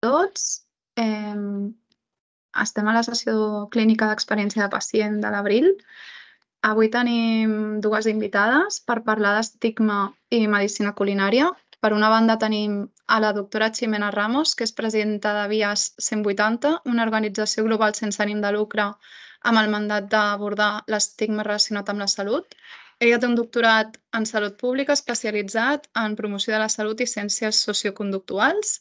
tots. Eh, estem a la sessió clínica d'experiència de pacient de l'abril. Avui tenim dues invitades per parlar d'estigma i medicina culinària. Per una banda tenim a la doctora Ximena Ramos, que és presidenta de Vies 180, una organització global sense ànim de lucre amb el mandat d'abordar l'estigma relacionat amb la salut. Ella té un doctorat en salut pública especialitzat en promoció de la salut i ciències socioconductuals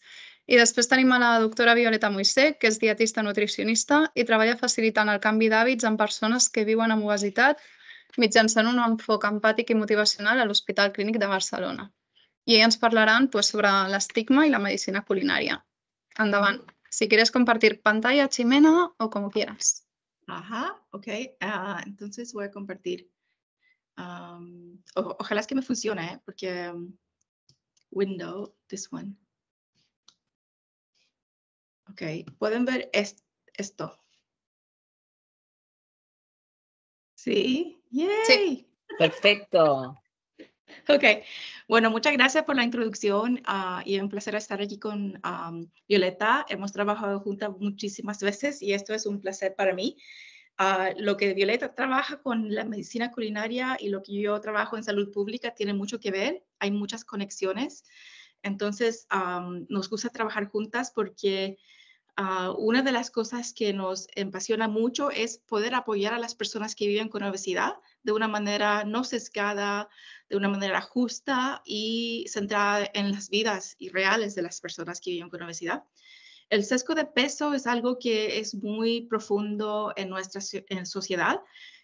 i després tenim a la doctora Violeta Moissé, que és dietista nutricionista i treballa facilitant el canvi d'hàbits en persones que viuen amb obesitat mitjançant un enfoc empàtic i motivacional a l'Hospital Clínic de Barcelona. I ella ens parlaran pues, sobre l'estigma i la medicina culinària. Endavant. Si quieres compartir pantalla, Ximena, o com quieras. Ajá, ok. Uh, entonces voy a compartir. Um, o, ojalá es que me funcione, ¿eh? porque um, window, this one. Ok, pueden ver esto. Sí, yay. perfecto. Ok, bueno, muchas gracias por la introducción ah, y es un placer estar aquí con Violeta. Hemos trabajado juntas muchísimas veces y esto es un placer para mí. Ah, lo que Violeta trabaja con la medicina culinaria y lo que yo trabajo en salud pública tiene mucho que ver, hay muchas conexiones. Entonces, nos gusta trabajar juntas porque Ah, una de las cosas que nos apasiona mucho es poder apoyar a las personas que viven con obesidad de una manera no sesgada, de una manera justa y centrada en las vidas y reales de las personas que viven con obesidad. El sesgo de peso es algo que es muy profundo en nuestra sociedad.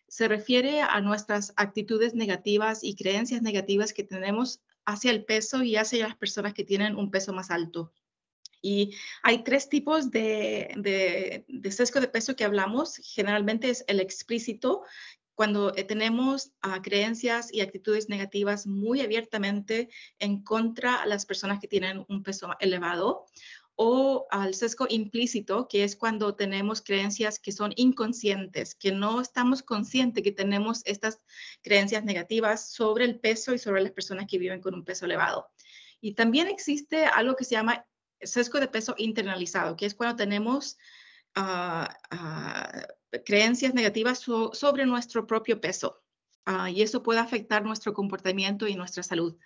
Se refiere a nuestras actitudes negativas y creencias negativas que tenemos hacia el peso y hacia las personas que tienen un peso más alto. Y hay tres tipos de, sesgo de peso que hablamos. Generalmente es el explícito, cuando eh, tenemos ah, creencias y actitudes negativas muy abiertamente en contra de las personas que tienen un peso elevado o al sesgo implícito, que es cuando tenemos creencias que son inconscientes, que no estamos conscientes que tenemos estas creencias negativas sobre el peso y sobre las personas que viven con un peso elevado. Y también existe algo que se llama sesgo de peso internalizado, que es cuando tenemos ah, ah, creencias negativas sobre nuestro propio peso. Ah, y eso puede afectar nuestro comportamiento y nuestra salud.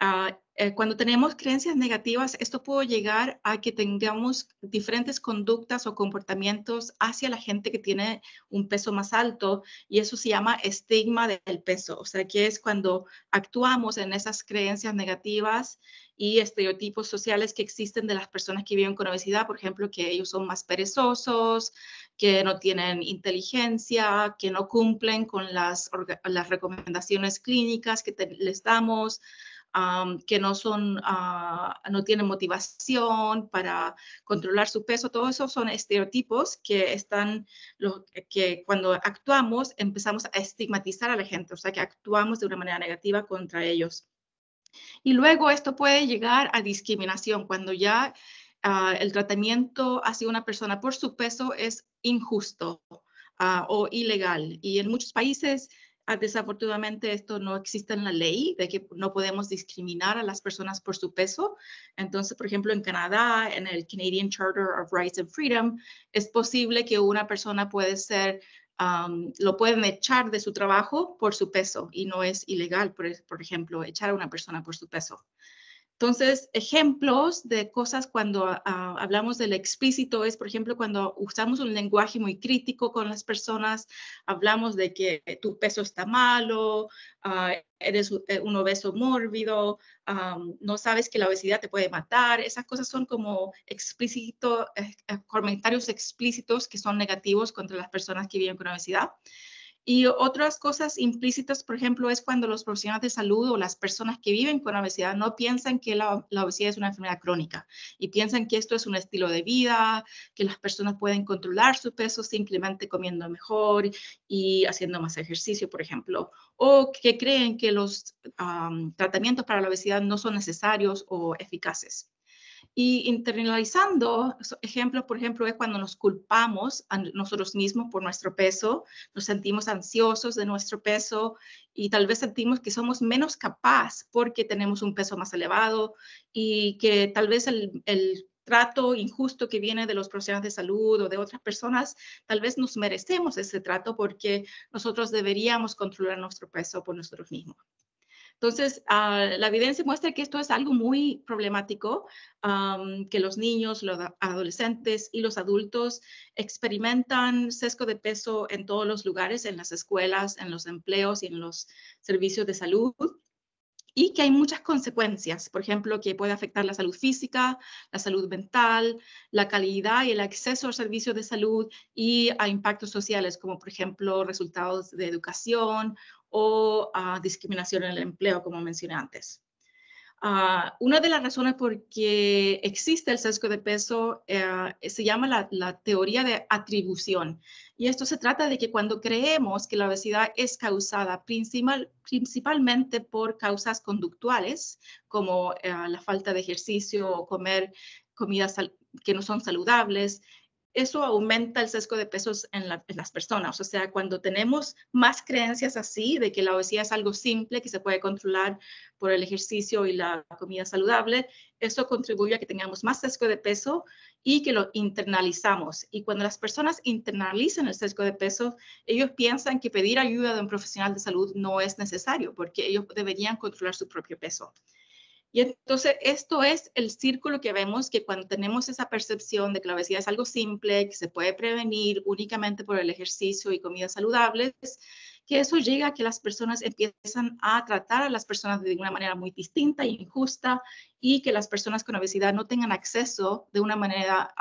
Ah, eh, cuando tenemos creencias negativas, esto puede llegar a que tengamos diferentes conductas o comportamientos hacia la gente que tiene un peso más alto y eso se llama estigma del peso, o sea que es cuando actuamos en esas creencias negativas y estereotipos sociales que existen de las personas que viven con obesidad, por ejemplo, que ellos son más perezosos, que no tienen inteligencia, que no cumplen con las, las recomendaciones clínicas que les damos que no, son, ah, no tienen motivación para controlar su peso, todo eso son estereotipos que están, que cuando actuamos empezamos a estigmatizar a la gente, o sea que actuamos de una manera negativa contra ellos. Y luego esto puede llegar a discriminación cuando ya ah, el tratamiento hacia una persona por su peso es injusto ah, o ilegal. Y en muchos países Desafortunadamente esto no existe en la ley, de que no podemos discriminar a las personas por su peso. Entonces, por ejemplo, en Canadá, en el Canadian Charter of Rights and Freedom, es posible que una persona puede ser, um, lo pueden echar de su trabajo por su peso y no es ilegal, por ejemplo, echar a una persona por su peso. Entonces, ejemplos de cosas cuando ah, ah, hablamos del explícito es, por ejemplo, cuando usamos un lenguaje muy crítico con las personas, hablamos de que tu peso está malo, ah, eres eh, un obeso mórbido, no sabes que la obesidad te puede matar. Esas cosas son como explícito, eh, eh, comentarios explícitos que son negativos contra las personas que viven con obesidad. Y otras cosas implícitas, por ejemplo, es cuando los profesionales de salud o las personas que viven con obesidad no piensan que la, obesidad es una enfermedad crónica y piensan que esto es un estilo de vida, que las personas pueden controlar su peso simplemente comiendo mejor y haciendo más ejercicio, por ejemplo, o que creen que los tratamientos para la obesidad no son necesarios o eficaces. Y internalizando ejemplos, por ejemplo, es cuando nos culpamos a nosotros mismos por nuestro peso, nos sentimos ansiosos de nuestro peso y tal vez sentimos que somos menos capaz porque tenemos un peso más elevado y que tal vez el, el trato injusto que viene de los profesionales de salud o de otras personas, tal vez nos merecemos ese trato porque nosotros deberíamos controlar nuestro peso por nosotros mismos. Entonces, ah, la evidencia muestra que esto es algo muy problemático, que los niños, los adolescentes y los adultos experimentan sesgo de peso en todos los lugares, en las escuelas, en los empleos y en los servicios de salud y que hay muchas consecuencias, por ejemplo, que puede afectar la salud física, la salud mental, la calidad y el acceso a servicios de salud y a impactos sociales, como por ejemplo resultados de educación o a discriminación en el empleo, como mencioné antes. Ah, una de las razones por que existe el sesgo de peso eh, se llama la, la, teoría de atribución. Y esto se trata de que cuando creemos que la obesidad es causada principalmente por causas conductuales, como eh, la falta de ejercicio o comer comidas que no son saludables, eso aumenta el sesgo de peso en, en, las personas. O sea, cuando tenemos más creencias así, de que la obesidad es algo simple, que se puede controlar por el ejercicio y la comida saludable, eso contribuye a que tengamos más sesgo de peso y que lo internalizamos. Y cuando las personas internalizan el sesgo de peso, ellos piensan que pedir ayuda de un profesional de salud no es necesario, porque ellos deberían controlar su propio peso. Y entonces esto es el círculo que vemos que cuando tenemos esa percepción de que la obesidad es algo simple, que se puede prevenir únicamente por el ejercicio y comidas saludables, que eso llega a que las personas empiezan a tratar a las personas de una manera muy distinta e injusta y que las personas con obesidad no tengan acceso de una manera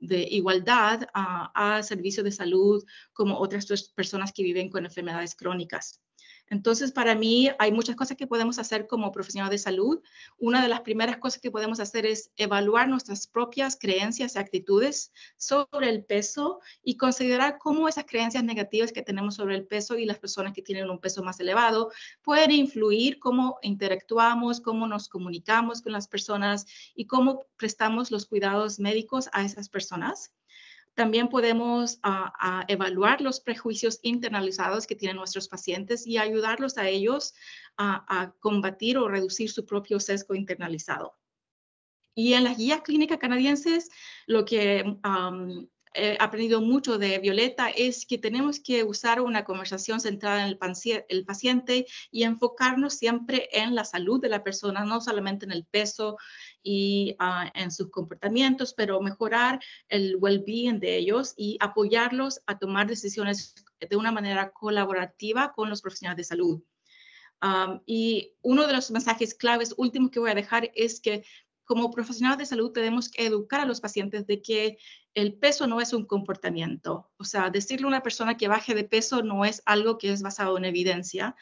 de igualdad al a servicios de salud como otras personas que viven con enfermedades crónicas. Entonces, para mí hay muchas cosas que podemos hacer como profesional de salud. Una de las primeras cosas que podemos hacer es evaluar nuestras propias creencias y actitudes sobre el peso y considerar cómo esas creencias negativas que tenemos sobre el peso y las personas que tienen un peso más elevado pueden influir cómo interactuamos, cómo nos comunicamos con las personas y cómo prestamos los cuidados médicos a esas personas. También podemos ah, ah, evaluar los prejuicios internalizados que tienen nuestros pacientes y ayudarlos a ellos a combatir o reducir su propio sesgo internalizado. Y en las guías clínicas canadienses, lo que he aprendido mucho de Violeta es que tenemos que usar una conversación centrada en el, paciente y enfocarnos siempre en la salud de la persona, no solamente en el peso y ah, en sus comportamientos, pero mejorar el well-being de ellos y apoyarlos a tomar decisiones de una manera colaborativa con los profesionales de salud. Ah, y uno de los mensajes claves últimos que voy a dejar es que como profesionales de salud tenemos que educar a los pacientes de que el peso no es un comportamiento. O sea, decirle a una persona que baje de peso no es algo que es basado en evidencia.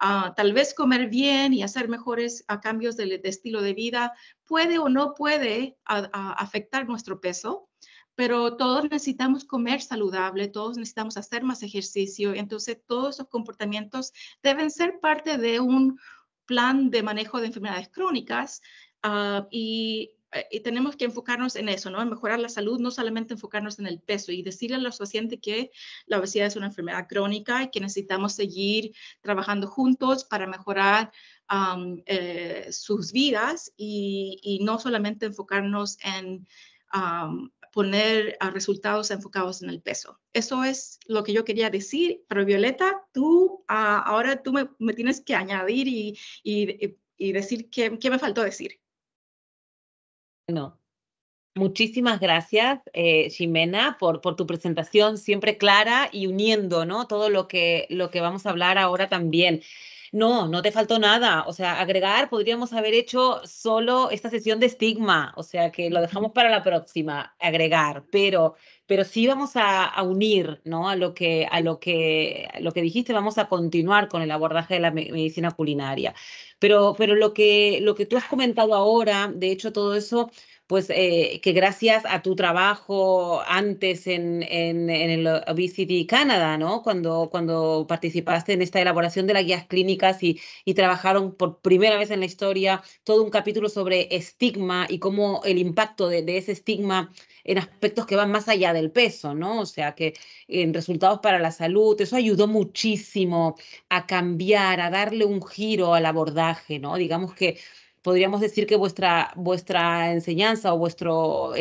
Ah, tal vez comer bien y hacer mejores cambios de, estilo de vida puede o no puede afectar nuestro peso, pero todos necesitamos comer saludable, todos necesitamos hacer más ejercicio, entonces todos esos comportamientos deben ser parte de un plan de manejo de enfermedades crónicas ah, y eh, y tenemos que enfocarnos en eso, ¿no? En mejorar la salud, no solamente enfocarnos en el peso y decirle a los pacientes que la obesidad es una enfermedad crónica y que necesitamos seguir trabajando juntos para mejorar eh, sus vidas y, no solamente enfocarnos en poner a resultados enfocados en el peso. Eso es lo que yo quería decir, pero Violeta, tú ah, ahora tú me, tienes que añadir y, decir qué, qué me faltó decir. Bueno, muchísimas gracias, eh, Jimena, por, por, tu presentación siempre clara y uniendo ¿no? todo lo que, lo que vamos a hablar ahora también. No, no te faltó nada. O sea, agregar, podríamos haber hecho solo esta sesión de estigma, o sea, que lo dejamos para la próxima, agregar, pero, pero sí vamos a, unir, ¿no? A lo, que, a, lo que, lo que dijiste, vamos a continuar con el abordaje de la medicina culinaria. Pero, pero lo, que, lo que tú has comentado ahora, de hecho, todo eso pues eh, que gracias a tu trabajo antes en, en, en, el Obesity Canada, ¿no? Cuando, cuando participaste en esta elaboración de las guías clínicas y, trabajaron por primera vez en la historia todo un capítulo sobre estigma y cómo el impacto de, de ese estigma en aspectos que van más allá del peso, ¿no? O sea, que en resultados para la salud, eso ayudó muchísimo a cambiar, a darle un giro al abordaje, ¿no? Digamos que podríamos decir que vuestra, vuestra enseñanza o vuestro,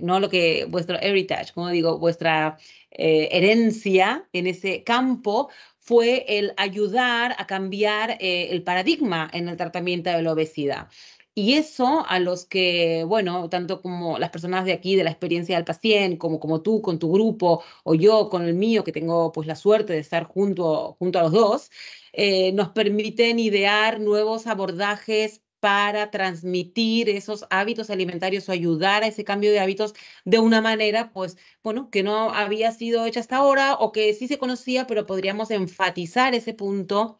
no lo que, vuestro heritage, como digo, vuestra eh, herencia en ese campo fue el ayudar a cambiar eh, el paradigma en el tratamiento de la obesidad. Y eso a los que, bueno, tanto como las personas de aquí, de la experiencia del paciente, como, como tú con tu grupo, o yo con el mío, que tengo pues la suerte de estar junto, junto a los dos, eh, nos permiten idear nuevos abordajes para transmitir esos hábitos alimentarios o ayudar a ese cambio de hábitos de una manera, pues, bueno, que no había sido hecha hasta ahora o que sí se conocía, pero podríamos enfatizar ese punto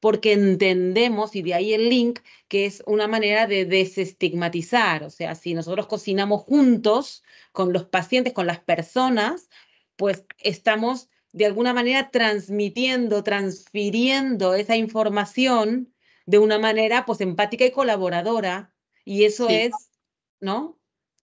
porque entendemos, y de ahí el link, que es una manera de desestigmatizar, o sea, si nosotros cocinamos juntos con los pacientes, con las personas, pues estamos de alguna manera transmitiendo, transfiriendo esa información de una manera pues empática y colaboradora. Y eso es, ¿no?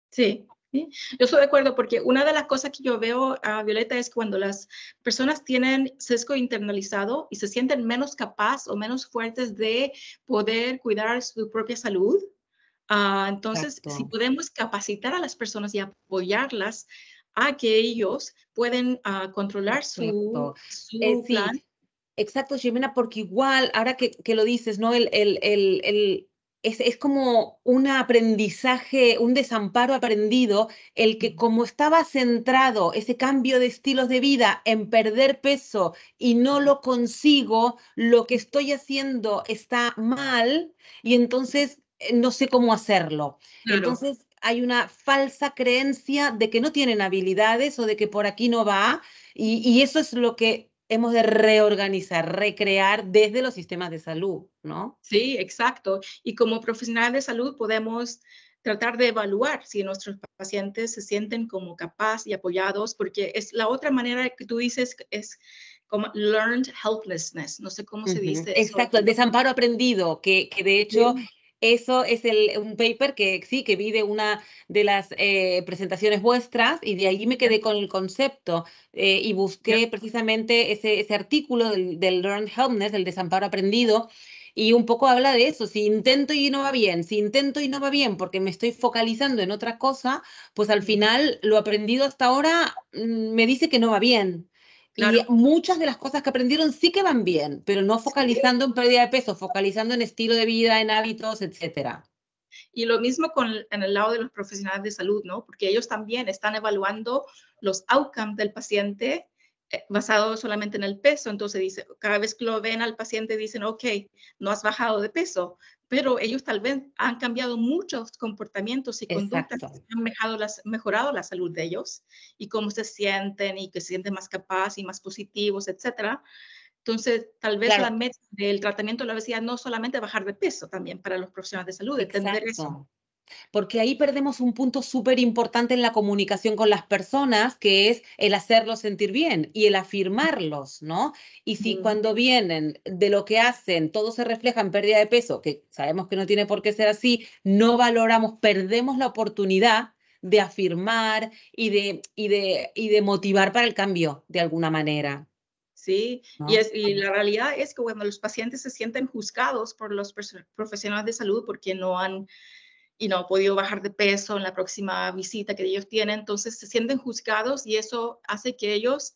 Sí. Yo estoy de acuerdo porque una de las cosas que yo veo, a Violeta, es cuando las personas tienen sesgo internalizado y se sienten menos capaz o menos fuertes de poder cuidar su propia salud, ah, entonces, si podemos capacitar a las personas y apoyarlas a que ellos pueden ah, controlar su, eh, plan. Exacto, Jimena, porque igual, ahora que, lo dices, ¿no? El, el, es, como un aprendizaje, un desamparo aprendido, el que como estaba centrado ese cambio de estilos de vida en perder peso y no lo consigo, lo que estoy haciendo está mal y entonces eh, no sé cómo hacerlo. Entonces hay una falsa creencia de que no tienen habilidades o de que por aquí no va y eso es lo que hemos de reorganizar, recrear desde los sistemas de salud, ¿no? Sí, exacto. Y como profesional de salud podemos tratar de evaluar si nuestros pacientes se sienten como capaz y apoyados, porque es la otra manera que tú dices es como learned helplessness, no sé cómo se dice. Exacto, el desamparo aprendido, que, de hecho eso es un paper que sí, que vi de una de las eh, presentaciones vuestras y de allí me quedé con el concepto eh, y busqué precisamente ese, artículo del, del Learned Helpness, del desamparo aprendido, y un poco habla de eso, si intento y no va bien, si intento y no va bien porque me estoy focalizando en otra cosa, pues al final lo aprendido hasta ahora mm, me dice que no va bien. Y muchas de las cosas que aprendieron sí que van bien, pero no focalizando en pérdida de peso, focalizando en estilo de vida, en hábitos, etcétera. Y lo mismo con en el lado de los profesionales de salud, ¿no? Porque ellos también están evaluando los outcomes del paciente eh, basado solamente en el peso. Entonces, dice, cada vez que lo ven al paciente, dicen, ok, no has bajado de peso, pero ellos tal vez han cambiado muchos comportamientos y conductas han mejorado, las, mejorado la salud de ellos y cómo se sienten y que se sienten más capaces y más positivos, etcétera. Entonces, tal vez el la meta del tratamiento de la obesidad no solamente bajar de peso también para los profesionales de salud, entender eso porque ahí perdemos un punto súper importante en la comunicación con las personas, que es el hacerlos sentir bien y el afirmarlos, ¿no? Y si cuando vienen de lo que hacen, todo se refleja en pérdida de peso, que sabemos que no tiene por qué ser así, no valoramos, perdemos la oportunidad de afirmar y de, y de, y de motivar para el cambio de alguna manera. Sí, y, y, la realidad es que cuando los pacientes se sienten juzgados por los profesionales de salud porque no han y no ha podido bajar de peso en la próxima visita que ellos tienen. Entonces se sienten juzgados y eso hace que ellos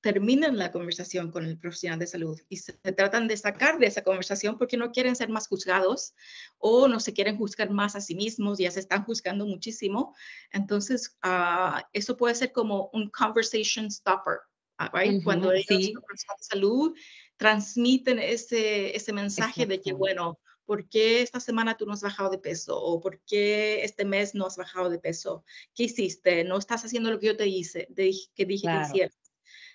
terminen la conversación con el profesional de salud y se tratan de sacar de esa conversación porque no quieren ser más juzgados o no se quieren juzgar más a sí mismos, ya se están juzgando muchísimo. Entonces, ah, eso puede ser como un conversation stopper, ah, right? cuando el profesional de salud transmiten ese, mensaje de que, bueno, ¿por qué esta semana tú no has bajado de peso? ¿O por qué este mes no has bajado de peso? ¿Qué hiciste? ¿No estás haciendo lo que yo te hice, dije, que dije que hicieras?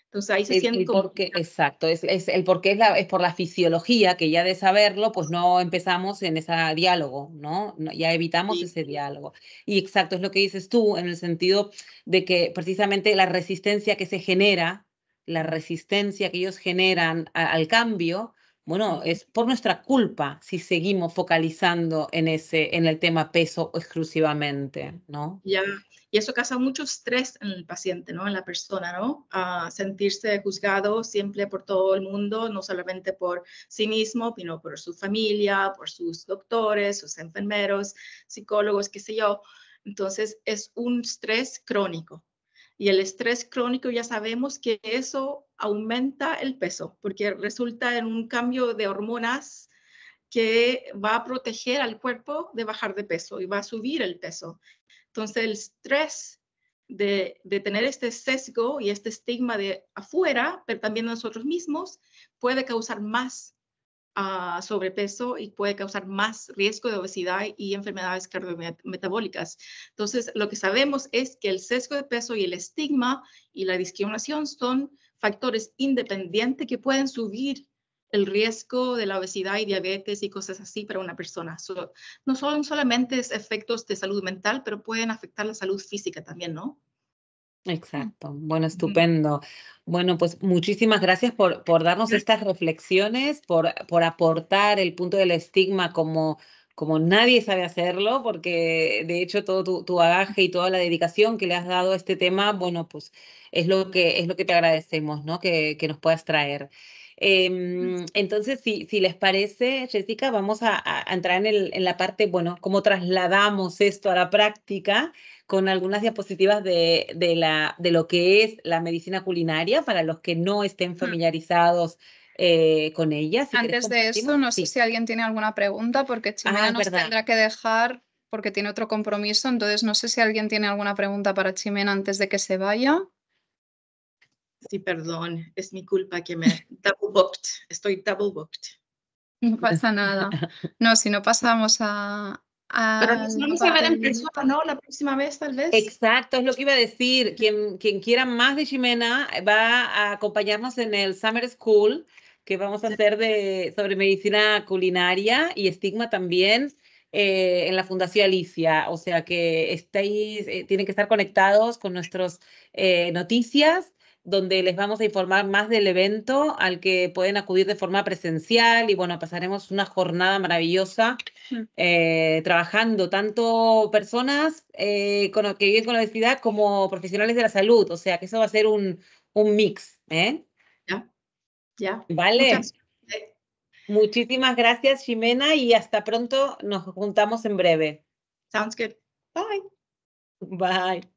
Entonces ahí se siente como... exacto, es, es el qué es, la, es por la fisiología que ya de saberlo, pues no empezamos en ese diálogo, ¿no? ya evitamos ese diálogo. Y exacto, es lo que dices tú, en el sentido de que precisamente la resistencia que se genera, la resistencia que ellos generan al cambio, bueno, es por nuestra culpa si seguimos focalizando en, ese, en el tema peso exclusivamente, ¿no? Ya, y eso causa mucho estrés en el paciente, ¿no? En la persona, ¿no? A sentirse juzgado siempre por todo el mundo, no solamente por sí mismo, sino por su familia, por sus doctores, sus enfermeros, psicólogos, qué sé yo. Entonces, es un estrés crónico y el estrés crónico ya sabemos que eso aumenta el peso porque resulta en un cambio de hormonas que va a proteger al cuerpo de bajar de peso y va a subir el peso. Entonces el estrés de, de, tener este sesgo y este estigma de afuera, pero también nosotros mismos, puede causar más sobrepeso y puede causar más riesgo de obesidad y enfermedades cardiometabólicas. Entonces, lo que sabemos es que el sesgo de peso y el estigma y la discriminación son factores independientes que pueden subir el riesgo de la obesidad y diabetes y cosas así para una persona. no son solamente efectos de salud mental, pero pueden afectar la salud física también, ¿no? Exacto. Bueno, estupendo. Bueno, pues muchísimas gracias por, por darnos estas reflexiones, por, por aportar el punto del estigma como como nadie sabe hacerlo, porque de hecho todo tu, bagaje y toda la dedicación que le has dado a este tema, bueno, pues es lo que, es lo que te agradecemos, ¿no? Que, nos puedas traer. Em, entonces, si, si, les parece, Jessica, vamos a, entrar en, la parte, bueno, cómo trasladamos esto a la práctica con algunas diapositivas de, de, la, de lo que es la medicina culinaria para los que no estén mm. familiarizados. Eh, con ella. Antes de eso, no sé si alguien tiene alguna pregunta, porque Chimena ah, nos tendrá que dejar porque tiene otro compromiso, entonces no sé si alguien tiene alguna pregunta para Chimena antes de que se vaya. Sí, perdón, es mi culpa que me double booked, estoy double booked. No pasa nada. No, si no pasamos a, pero nos vamos a ver en persona, ¿no? La próxima vez, tal vez. Exacto, es lo que iba a decir. Quien, quien quiera más de Chimena va a acompañarnos en el Summer School que vamos a hacer de, sobre medicina culinaria y estigma también eh, en la Fundación Alicia. O sea que estáis, eh, tienen que estar conectados con nuestras eh, noticias donde les vamos a informar más del evento al que pueden acudir de forma presencial y bueno, pasaremos una jornada maravillosa mm. trabajando tanto personas eh, con, que viven con obesidad como profesionales de la salud, o sea que eso va a ser un, un mix. ¿eh? Vale. Muchísimas gracias, Jimena, y hasta pronto. Nos juntamos en breve. Sounds good. Bye. Bye.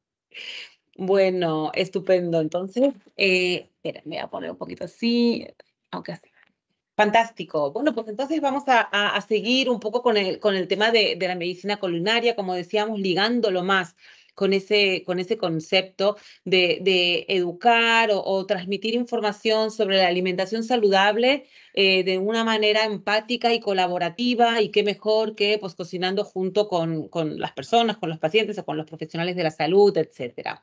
Bueno, estupendo. Entonces, eh, espera, me voy a poner un poquito así, aunque así. Fantástico. Bueno, pues entonces vamos a, seguir un poco con el, con el tema de, la medicina culinaria, como decíamos, ligándolo más con ese, con ese concepto de, educar o, transmitir información sobre la alimentación saludable eh, de una manera empática y colaborativa y qué mejor que pues cocinando junto con, con las personas, con los pacientes o con los profesionales de la salud, etc.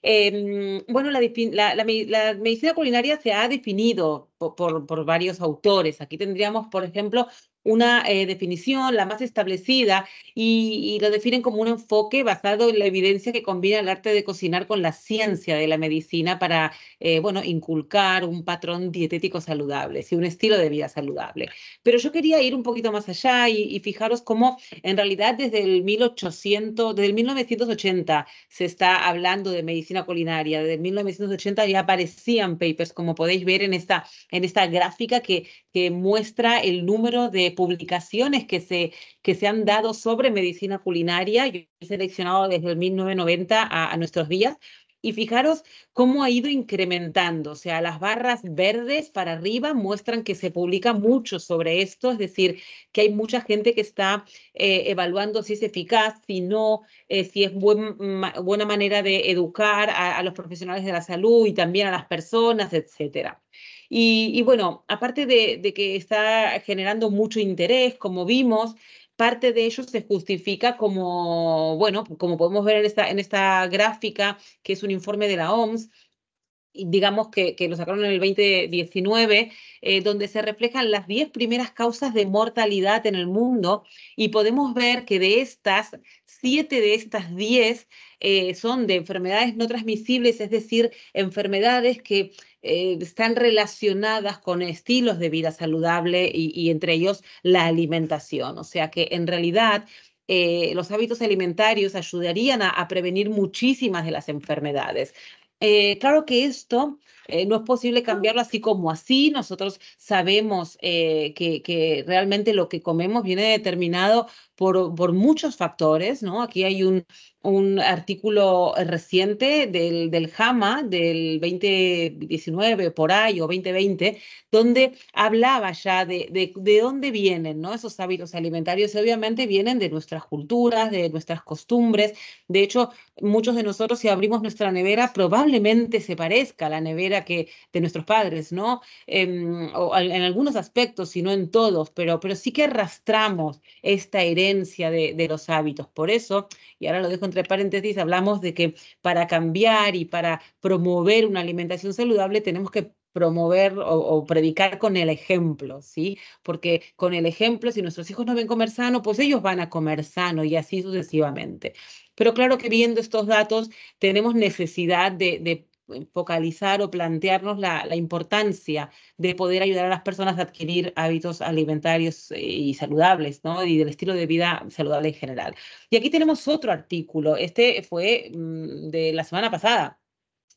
Em, bueno, la, medicina culinaria se ha definido por, varios autores. Aquí tendríamos, por ejemplo, una eh, definición, la más establecida, y, lo definen como un enfoque basado en la evidencia que combina el arte de cocinar con la ciencia de la medicina para, eh, bueno, inculcar un patrón dietético saludable, y un estilo de vida saludable. Pero yo quería ir un poquito más allá y, y fijaros cómo en realidad desde el 1800, desde el 1980 se está hablando de medicina culinaria, desde 1980 ya aparecían papers, como podéis ver en esta, en esta gráfica que, que muestra el número de publicaciones que se, que se han dado sobre medicina culinaria. Yo he seleccionado desde el 1990 a, nuestros días. Y fijaros cómo ha ido incrementando, o sea, las barras verdes para arriba muestran que se publica mucho sobre esto, es decir, que hay mucha gente que está eh, evaluando si es eficaz, si no, eh, si es buena manera de educar a, a los profesionales de la salud y también a las personas, etcétera. Y, bueno, aparte de, que está generando mucho interés, como vimos, parte de ello se justifica como, bueno, como podemos ver en esta, en esta gráfica, que es un informe de la OMS, digamos que, que lo sacaron en el 2019, eh, donde se reflejan las 10 primeras causas de mortalidad en el mundo y podemos ver que de estas, siete de estas 10 eh, son de enfermedades no transmisibles, es decir, enfermedades que eh, están relacionadas con estilos de vida saludable y, entre ellos la alimentación. O sea que en realidad eh, los hábitos alimentarios ayudarían a, prevenir muchísimas de las enfermedades. Eh, claro que esto eh, no es posible ah. cambiarlo así como así. Nosotros sabemos eh, que, que, realmente lo que comemos viene determinado por, por muchos factores, ¿no? Aquí hay un, un artículo reciente del, del JAMA del 2019 por ahí o 2020, donde hablaba ya de, de, dónde vienen ¿no? esos hábitos alimentarios. obviamente vienen de nuestras culturas, de nuestras costumbres. De hecho, muchos de nosotros si abrimos nuestra nevera probablemente se parezca a la nevera que de nuestros padres, ¿no? Em, en, algunos aspectos, si no en todos, pero, pero sí que arrastramos esta herencia de, los hábitos. Por eso, y ahora lo dejo entre paréntesis, hablamos de que para cambiar y para promover una alimentación saludable tenemos que promover o, predicar con el ejemplo, ¿sí? Porque con el ejemplo, si nuestros hijos no ven comer sano, pues ellos van a comer sano y así sucesivamente. Pero claro que viendo estos datos, tenemos necesidad de, de eh, focalizar o plantearnos la, la, importancia de poder ayudar a las personas a adquirir hábitos alimentarios eh, y saludables, ¿no? Y del estilo de vida saludable en general. Y aquí tenemos otro artículo, este fue mm, de la semana pasada,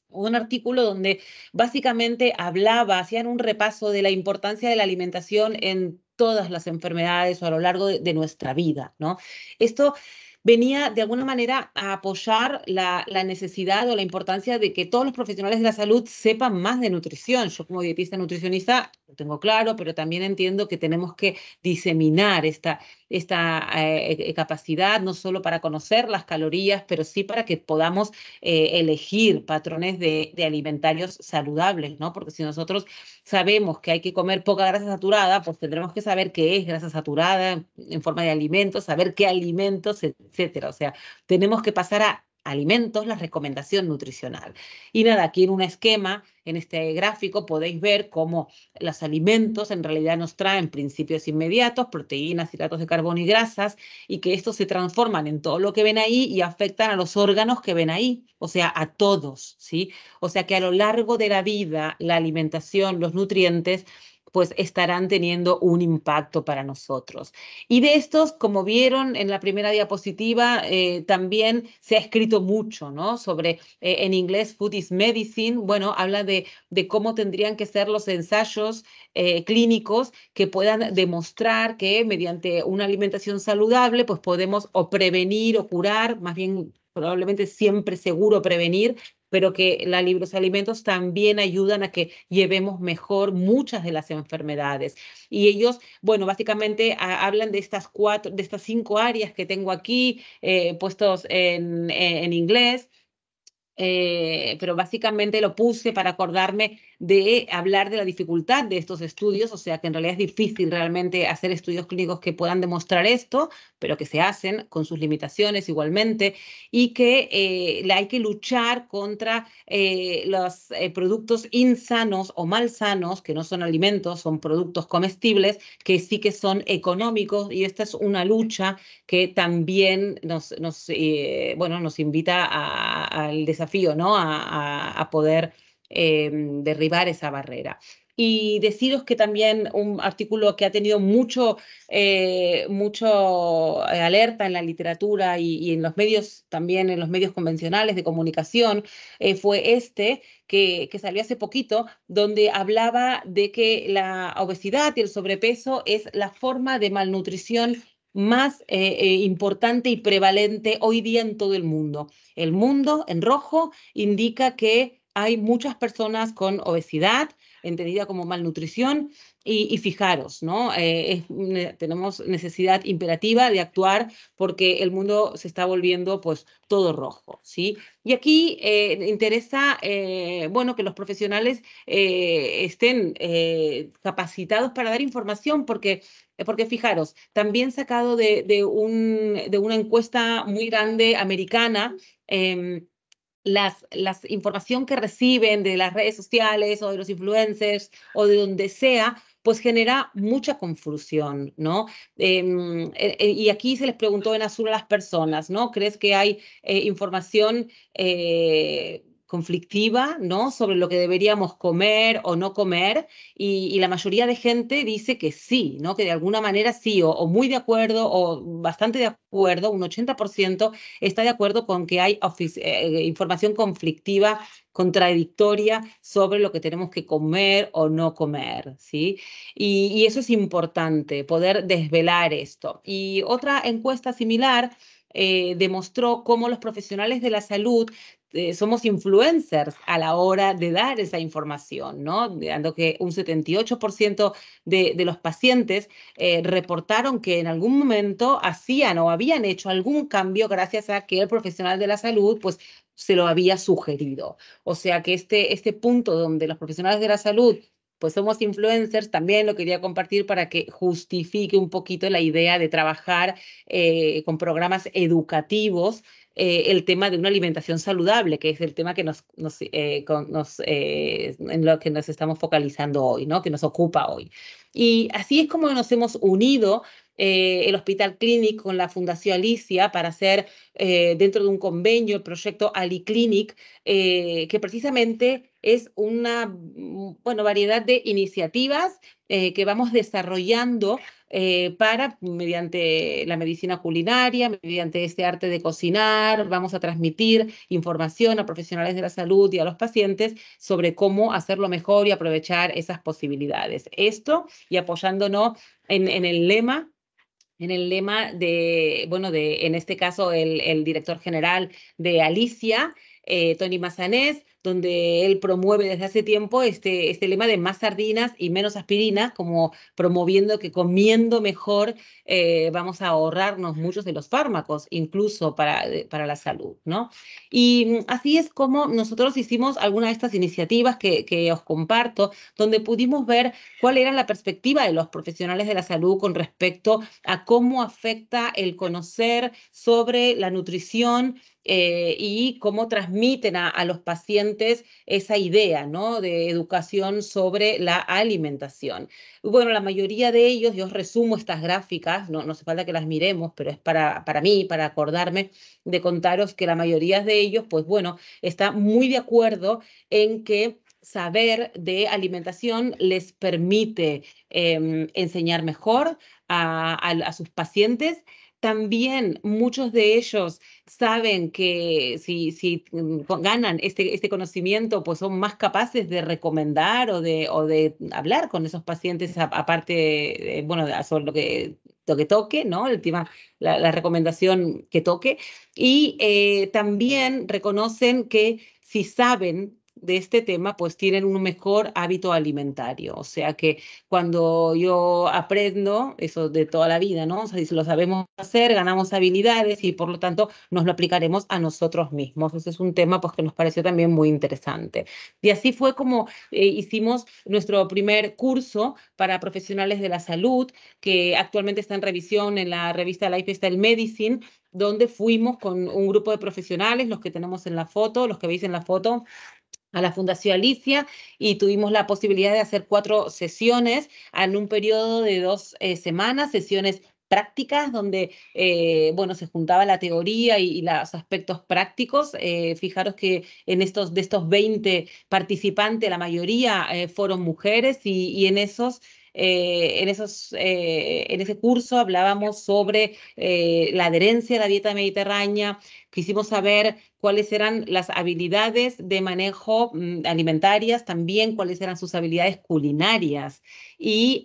un artículo donde básicamente hablaba, hacían un repaso de la importancia de la alimentación en todas las enfermedades o a lo largo de, de nuestra vida, ¿no? Esto venía de alguna manera a apoyar la, necesidad o la importancia de que todos los profesionales de la salud sepan más de nutrición. Yo como dietista nutricionista lo tengo claro, pero también entiendo que tenemos que diseminar esta, esta eh, eh, capacidad, no solo para conocer las calorías, pero sí para que podamos eh, elegir patrones de, de, alimentarios saludables, ¿no? Porque si nosotros sabemos que hay que comer poca grasa saturada, pues tendremos que saber qué es grasa saturada en forma de alimentos, saber qué alimentos, etcétera. O sea, tenemos que pasar a alimentos la recomendación nutricional. Y nada, aquí en un esquema, en este gráfico, podéis ver cómo los alimentos en realidad nos traen principios inmediatos, proteínas, hidratos de carbono y grasas, y que estos se transforman en todo lo que ven ahí y afectan a los órganos que ven ahí, o sea, a todos, ¿sí? O sea que a lo largo de la vida, la alimentación, los nutrientes, pues estarán teniendo un impacto para nosotros. Y de estos, como vieron en la primera diapositiva, eh, también se ha escrito mucho, ¿no? Sobre, eh, en inglés, Food is Medicine, bueno, habla de, cómo tendrían que ser los ensayos eh, clínicos que puedan demostrar que mediante una alimentación saludable, pues podemos o prevenir o curar, más bien probablemente siempre seguro prevenir pero que la, libros alimentos también ayudan a que llevemos mejor muchas de las enfermedades. Y ellos, bueno, básicamente hablan de estas cuatro, de estas cinco áreas que tengo aquí eh, puestos en, inglés. Eh, pero básicamente lo puse para acordarme de hablar de la dificultad de estos estudios, o sea que en realidad es difícil realmente hacer estudios clínicos que puedan demostrar esto, pero que se hacen con sus limitaciones igualmente, y que eh, hay que luchar contra eh, los eh, productos insanos o malsanos, que no son alimentos, son productos comestibles, que sí que son económicos, y esta es una lucha que también nos, bueno, nos invita al desafío, ¿no? a, a poder Em, derribar esa barrera. Y deciros que también un artículo que ha tenido mucho, eh, mucho eh, alerta en la literatura y, en los medios, también en los medios convencionales de comunicación, eh, fue este, que, salió hace poquito, donde hablaba de que la obesidad y el sobrepeso es la forma de malnutrición más importante y prevalente hoy día en todo el mundo. El mundo en rojo indica que hay muchas personas con obesidad, entendida como malnutrición, y, fijaros, ¿no? Eh, tenemos necesidad imperativa de actuar porque el mundo se está volviendo pues todo rojo, ¿sí? Y aquí eh, interesa, eh, bueno, que los profesionales estén capacitados para dar información porque porque fijaros, también sacado de, de, un, de una encuesta muy grande americana, em, las, las información que reciben de las redes sociales o de los influencers o de donde sea, pues genera mucha confusión, ¿no? Em, eh, eh, y aquí se les preguntó en azul a las personas, ¿no? ¿Crees que hay eh, información eh, conflictiva, ¿no? Sobre lo que deberíamos comer o no comer, y, la mayoría de gente dice que sí, ¿no? Que de alguna manera sí, o, muy de acuerdo, o bastante de acuerdo, un 80% está de acuerdo con que hay eh, eh, información conflictiva, contradictoria sobre lo que tenemos que comer o no comer, ¿sí? Y, eso es importante, poder desvelar esto. Y otra encuesta similar eh, demostró cómo los profesionales de la salud eh, somos influencers a la hora de dar esa información, ¿no? Dando que un 78% de, los pacientes eh, reportaron que en algún momento hacían o habían hecho algún cambio gracias a que el profesional de la salud, pues se lo había sugerido. O sea que este, este punto donde los profesionales de la salud pues somos influencers, también lo quería compartir para que justifique un poquito la idea de trabajar eh, con programas educativos eh, el tema de una alimentación saludable, que es el tema que nos, eh, eh, en lo que nos estamos focalizando hoy, ¿no? que nos ocupa hoy. Y así es como nos hemos unido el Hospital Clinic con la Fundación Alicia para hacer dentro de un convenio el proyecto Aliclinic, que precisamente es una mm, bueno, variedad de iniciativas que vamos desarrollando eh, para, mediante la medicina culinaria, mediante este arte de cocinar, vamos a transmitir información a profesionales de la salud y a los pacientes sobre cómo hacerlo mejor y aprovechar esas posibilidades. Esto y apoyándonos en, el lema en el lema de, bueno, de, en este caso, el, director general de Alicia, eh, Tony Mazanés, donde él promueve desde hace tiempo este, este lema de más sardinas y menos aspirinas, como promoviendo que comiendo mejor eh, vamos a ahorrarnos muchos de los fármacos, incluso para, para la salud. ¿no? Y mm, así es como nosotros hicimos alguna de estas iniciativas que, os comparto, donde pudimos ver cuál era la perspectiva de los profesionales de la salud con respecto a cómo afecta el conocer sobre la nutrición eh, y cómo transmiten a los pacientes esa idea de educación sobre la alimentación. Bueno, la mayoría de ellos, yo resumo estas gráficas, no, hace falta que las miremos, pero es para, para mí, para acordarme de contaros que la mayoría de ellos, pues bueno, está muy de acuerdo en que saber de alimentación les permite em, enseñar mejor a sus pacientes también muchos de ellos saben que si, si mm, ganan este, este, conocimiento, pues son más capaces de recomendar o de, o de hablar con esos pacientes, aparte, bueno, sobre lo que, toque, ¿no? la, recomendación que toque. Y eh, también reconocen que si saben de este tema pues tienen un mejor hábito alimentario. O sea que cuando yo aprendo eso de toda la vida, ¿no? O sea, si lo sabemos hacer, ganamos habilidades y por lo tanto nos lo aplicaremos a nosotros mismos. Ese es un tema pues que nos pareció también muy interesante. Y así fue como eh, hicimos nuestro primer curso para profesionales de la salud, que actualmente está en revisión en la revista Lifestyle Medicine, donde fuimos con un grupo de profesionales, los que tenemos en la foto, los que veis en la foto, a la Fundación Alicia y tuvimos la posibilidad de hacer cuatro sesiones en un periodo de dos eh, semanas, sesiones prácticas donde eh, bueno se juntaba la teoría y, los aspectos prácticos eh, fijaros que en estos de estos 20 participantes la mayoría fueron mujeres y en esos eh, en, esos, eh, en ese curso hablábamos sobre eh, la adherencia a la dieta mediterránea, quisimos saber cuáles eran las habilidades de manejo mm, alimentarias, también cuáles eran sus habilidades culinarias. Y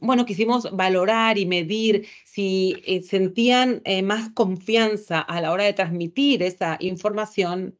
bueno, quisimos valorar y medir si sentían más confianza a la hora de transmitir esa información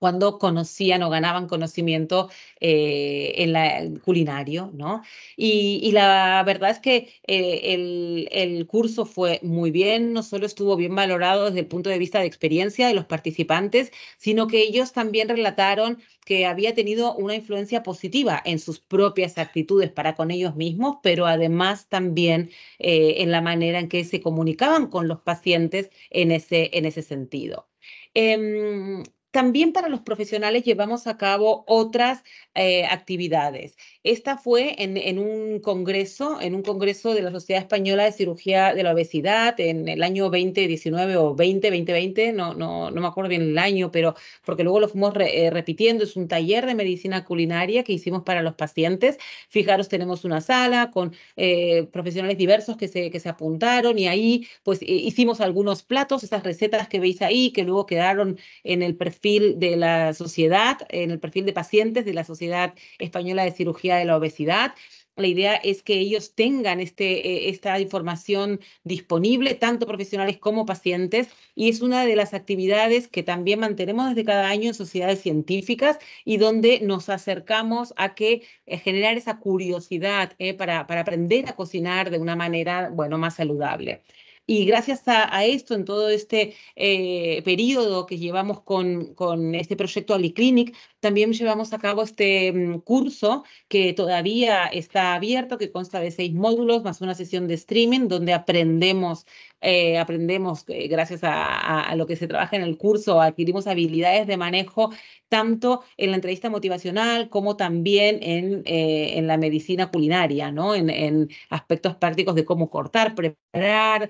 cuando conocían o ganaban conocimiento eh, en el culinario, ¿no? Y, la verdad es que eh, el, curso fue muy bien, no solo estuvo bien valorado desde el punto de vista de experiencia de los participantes, sino que ellos también relataron que había tenido una influencia positiva en sus propias actitudes para con ellos mismos, pero además también eh, en la manera en que se comunicaban con los pacientes en ese, en ese sentido. Em, también para los profesionales llevamos a cabo otras eh, actividades. Esta fue en, un congreso, en un congreso de la Sociedad Española de Cirugía de la Obesidad en el año 2019 o 2020, no, no, me acuerdo bien el año, pero porque luego lo fuimos eh, repitiendo. Es un taller de medicina culinaria que hicimos para los pacientes. Fijaros, tenemos una sala con eh, profesionales diversos que se, que se apuntaron y ahí pues hicimos algunos platos, esas recetas que veis ahí, que luego quedaron en el perfil perfil de la sociedad, en el perfil de pacientes de la Sociedad Española de Cirugía de la Obesidad. La idea es que ellos tengan este, eh, esta información disponible, tanto profesionales como pacientes, y es una de las actividades que también mantenemos desde cada año en sociedades científicas y donde nos acercamos a que eh, generar esa curiosidad eh, para, para aprender a cocinar de una manera, bueno, más saludable. Y gracias a, esto, en todo este eh, periodo que llevamos con, con este proyecto Aliclinic, también llevamos a cabo este mm, curso que todavía está abierto, que consta de seis módulos más una sesión de streaming donde aprendemos eh, aprendemos, eh, gracias a, lo que se trabaja en el curso, adquirimos habilidades de manejo tanto en la entrevista motivacional como también en, eh, en la medicina culinaria, ¿no? En, en, aspectos prácticos de cómo cortar, preparar,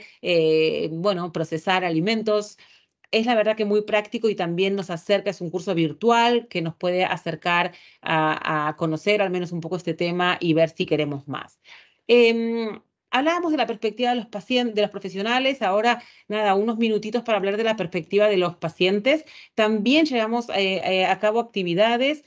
bueno, procesar alimentos es la verdad que muy práctico y también nos acerca, es un curso virtual que nos puede acercar a, a conocer al menos un poco este tema y ver si queremos más. Eh, Hablábamos de la perspectiva de los pacientes, de los profesionales, ahora nada, unos minutitos para hablar de la perspectiva de los pacientes. También llevamos eh, eh, a cabo actividades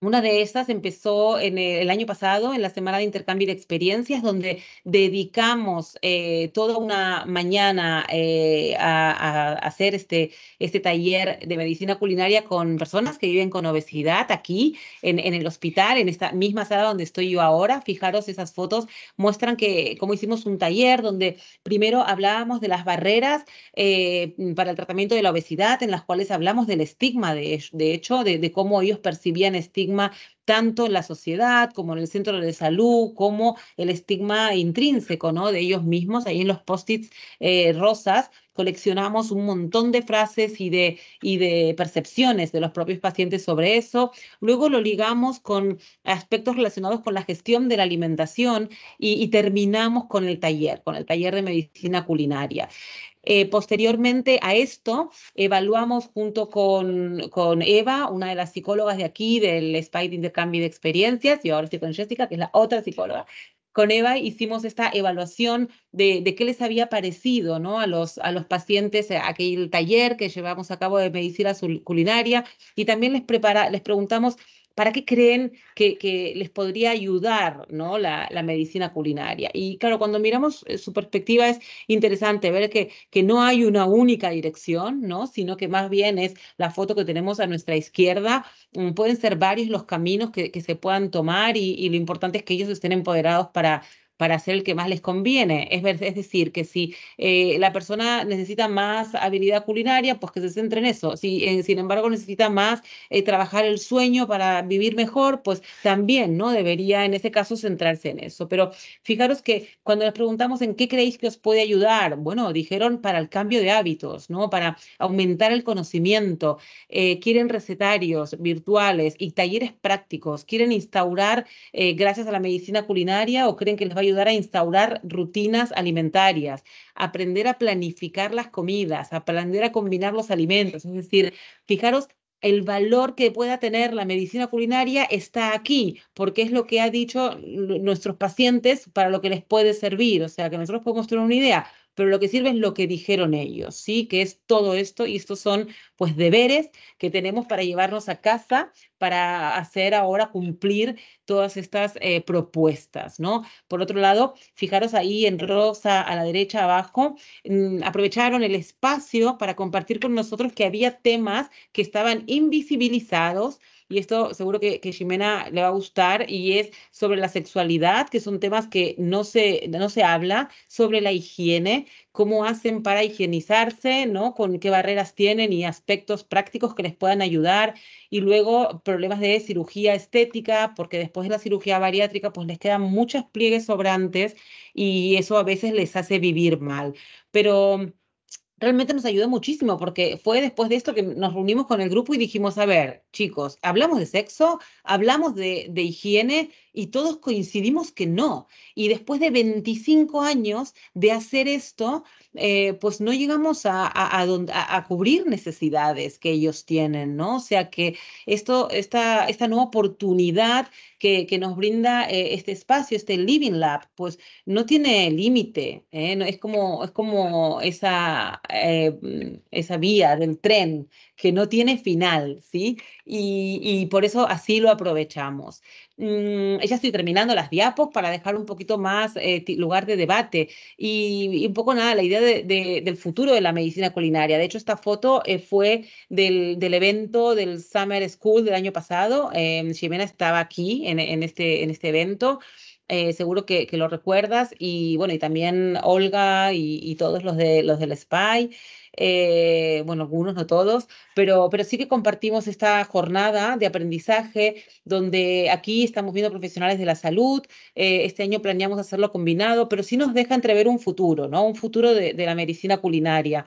una de estas empezó en el año pasado, en la Semana de Intercambio de Experiencias, donde dedicamos eh, toda una mañana eh, a, hacer este, este taller de medicina culinaria con personas que viven con obesidad aquí en, el hospital, en esta misma sala donde estoy yo ahora. Fijaros, esas fotos muestran que cómo hicimos un taller donde primero hablábamos de las barreras eh, para el tratamiento de la obesidad, en las cuales hablamos del estigma, de, de hecho, de, de cómo ellos percibían estigma tanto en la sociedad como en el centro de salud, como el estigma intrínseco, ¿no? De ellos mismos, ahí en los post-its eh, rosas, coleccionamos un montón de frases y de, y de percepciones de los propios pacientes sobre eso. Luego lo ligamos con aspectos relacionados con la gestión de la alimentación y, terminamos con el taller, con el taller de medicina culinaria. Eh, posteriormente a esto, evaluamos junto con, con, Eva, una de las psicólogas de aquí del Spike Intercambio de Experiencias, y ahora estoy con Jessica, que es la otra psicóloga con Eva hicimos esta evaluación de, qué les había parecido ¿no? a, los, a los pacientes eh, aquel taller que llevamos a cabo de medicina culinaria y también les, prepara, les preguntamos para qué creen que, les podría ayudar ¿no? la, medicina culinaria. Y claro, cuando miramos eh, su perspectiva es interesante ver que, no hay una única dirección, ¿no? sino que más bien es la foto que tenemos a nuestra izquierda. Mm, pueden ser varios los caminos que, se puedan tomar y lo importante es que ellos estén empoderados para para hacer el que más les conviene. Es, decir, que si eh, la persona necesita más habilidad culinaria, pues que se centre en eso. Si, eh, sin embargo, necesita más eh, trabajar el sueño para vivir mejor, pues también, ¿no? Debería en ese caso centrarse en eso. Pero fijaros que cuando les preguntamos en qué creéis que os puede ayudar, bueno, dijeron para el cambio de hábitos, ¿no? Para aumentar el conocimiento. quieren recetarios virtuales y talleres prácticos. Quieren instaurar, gracias a la medicina culinaria, o creen que les va a ayudar a instaurar rutinas alimentarias, aprender a planificar las comidas, aprender a combinar los alimentos. Es decir, fijaros, el valor que pueda tener la medicina culinaria está aquí, porque es lo que ha dicho mm, nuestros pacientes para lo que les puede servir. O sea, que nosotros podemos tener una idea pero lo que sirve es lo que dijeron ellos, ¿sí? Que es todo esto y estos son pues deberes que tenemos para llevarnos a casa, para hacer ahora cumplir todas estas eh, propuestas, ¿no? Por otro lado, fijaros ahí en rosa a la derecha abajo, mm, aprovecharon el espacio para compartir con nosotros que había temas que estaban invisibilizados, y esto seguro que, que Ximena le va a gustar, y es sobre la sexualidad, que son temas que no se, no se habla, sobre la higiene, cómo hacen para higienizarse, ¿no? Con qué barreras tienen y aspectos prácticos que les puedan ayudar. Y luego problemas de cirugía estética, porque después de la cirugía bariátrica, pues les quedan muchos pliegues sobrantes y eso a veces les hace vivir mal. Pero realmente nos ayudó muchísimo porque fue después de esto que nos reunimos con el grupo y dijimos, a ver, chicos, hablamos de sexo, hablamos de, de higiene, y todos coincidimos que no. Y después de 25 años de hacer esto, eh, pues no llegamos a, a, cubrir necesidades que ellos tienen, ¿no? O sea que esto, esta, esta nueva oportunidad que, que nos brinda eh, este espacio, este Living Lab, pues no tiene límite, ¿eh? no, es, como, es como esa, esa vía del tren que no tiene final, ¿sí? Y, y por eso así lo aprovechamos. Mm, ya estoy terminando las diapos para dejar un poquito más eh, lugar de debate y, un poco nada, la idea del futuro de la medicina culinaria. De hecho, esta foto eh, fue del, del, evento del Summer School del año pasado. Eh, Ximena estaba aquí en, en, este, en este evento. Eh, seguro que, que, lo recuerdas, y bueno, y también Olga y, todos los, de, los del SPY, eh, bueno, algunos, no todos, pero, pero sí que compartimos esta jornada de aprendizaje donde aquí estamos viendo profesionales de la salud, eh, este año planeamos hacerlo combinado, pero sí nos deja entrever un futuro, ¿no? Un futuro de, de la medicina culinaria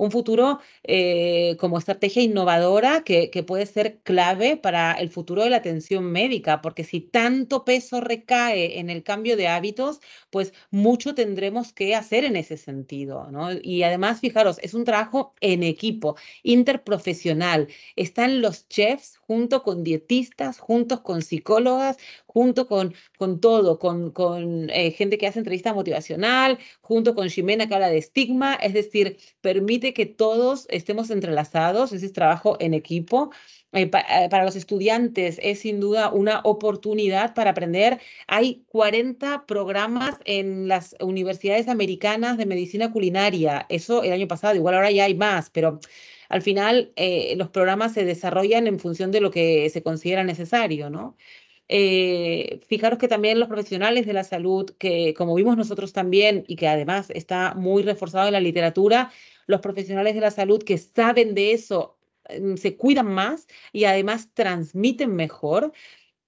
un futuro eh, como estrategia innovadora que, que puede ser clave para el futuro de la atención médica, porque si tanto peso recae en el cambio de hábitos, pues mucho tendremos que hacer en ese sentido, ¿no? Y además, fijaros, es un trabajo en equipo, interprofesional. Están los chefs junto con dietistas, juntos con psicólogas, junto con, con todo, con, con eh, gente que hace entrevista motivacional, junto con Ximena que habla de estigma, es decir, permite que todos estemos entrelazados, ese es trabajo en equipo. Eh, eh, para los estudiantes es sin duda una oportunidad para aprender. Hay 40 programas en las universidades americanas de medicina culinaria, eso el año pasado, igual ahora ya hay más, pero al final eh, los programas se desarrollan en función de lo que se considera necesario, ¿no? Eh, fijaros que también los profesionales de la salud, que como vimos nosotros también y que además está muy reforzado en la literatura, los profesionales de la salud que saben de eso mm, se cuidan más y además transmiten mejor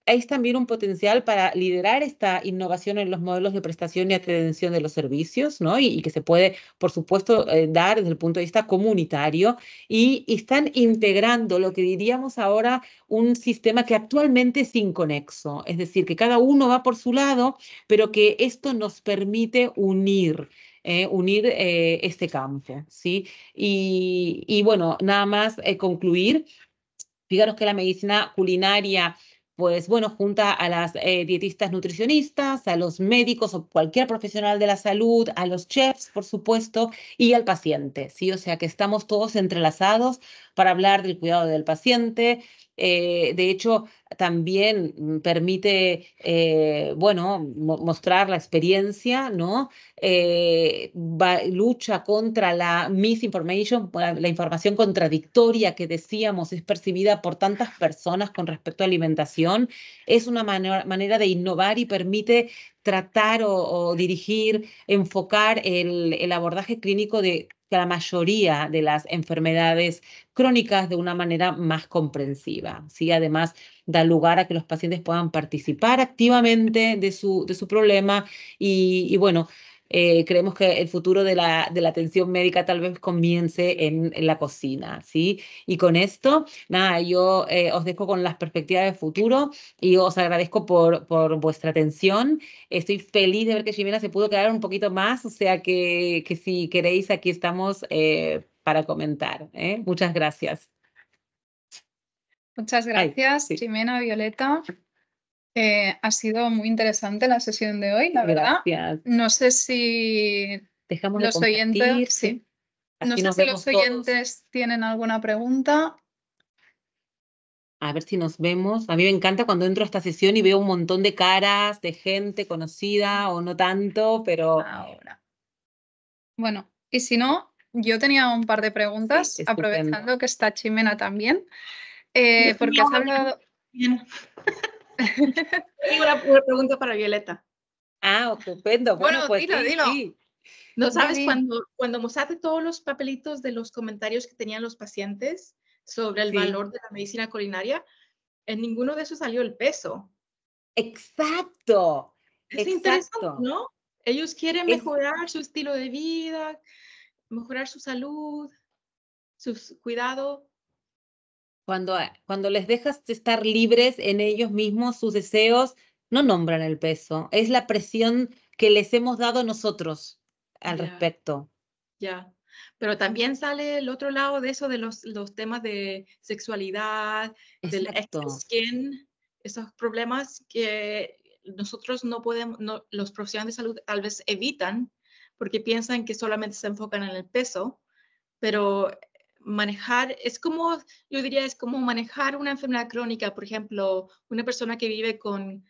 es también un potencial para liderar esta innovación en los modelos de prestación y atención de los servicios, ¿no? Y, que se puede, por supuesto, eh, dar desde el punto de vista comunitario. Y, están integrando lo que diríamos ahora un sistema que actualmente es inconexo, es decir, que cada uno va por su lado, pero que esto nos permite unir. Eh, unir eh, este campo, ¿sí? Y, y bueno, nada más concluir. Fijaros que la medicina culinaria pues bueno, junta a las eh, dietistas nutricionistas, a los médicos o cualquier profesional de la salud, a los chefs, por supuesto, y al paciente, ¿sí? O sea que estamos todos entrelazados para hablar del cuidado del paciente, eh, de hecho, también mm, permite, eh, bueno, mostrar la experiencia, ¿no? Eh, lucha contra la misinformation, la, información contradictoria que decíamos es percibida por tantas personas con respecto a alimentación. Es una manera de innovar y permite tratar o, dirigir, enfocar el abordaje clínico de la mayoría de las enfermedades crónicas de una manera más comprensiva. Además, da lugar a que los pacientes puedan participar activamente de su, de su problema y, y bueno, eh, creemos que el futuro de la, atención médica tal vez comience en, la cocina, ¿sí? Y con esto, nada, yo eh, os dejo con las perspectivas de futuro y os agradezco por, por vuestra atención. Estoy feliz de ver que Jimena se pudo quedar un poquito más, o sea que, si queréis, aquí estamos eh, para comentar. Muchas gracias. Muchas gracias, Jimena, Violeta. Eh, ha sido muy interesante la sesión de hoy, la verdad. No sé si Dejamos los oyentes, no sé si los oyentes tienen alguna pregunta. A ver si nos vemos. A mí me encanta cuando entro a esta sesión y veo un montón de caras, de gente conocida o no tanto, pero. Ahora. Bueno, y si no, yo tenía un par de preguntas, aprovechando que está Chimena también. Eh, porque has hablado. Bien. Tengo una, pregunta para Violeta. Ah, estupendo. Bueno, pues, dilo, No sabes, cuando, cuando mostraste todos los papelitos de los comentarios que tenían los pacientes sobre el valor de la medicina culinaria, en ninguno de esos salió el peso. Exacto. Es interesante, ¿no? Ellos quieren mejorar su estilo de vida, mejorar su salud, su cuidado, cuando, cuando les dejas estar libres en ellos mismos, sus deseos no nombran el peso, es la presión que les hemos dado nosotros al respecto. Ya, pero también sale el otro lado de eso, de los, los temas de sexualidad, de del skin, esos problemas que nosotros no podemos, no, los profesionales de salud tal vez evitan porque piensan que solamente se enfocan en el peso, pero manejar, es como, yo diría, es como manejar una enfermedad crónica, por ejemplo, una persona que vive con,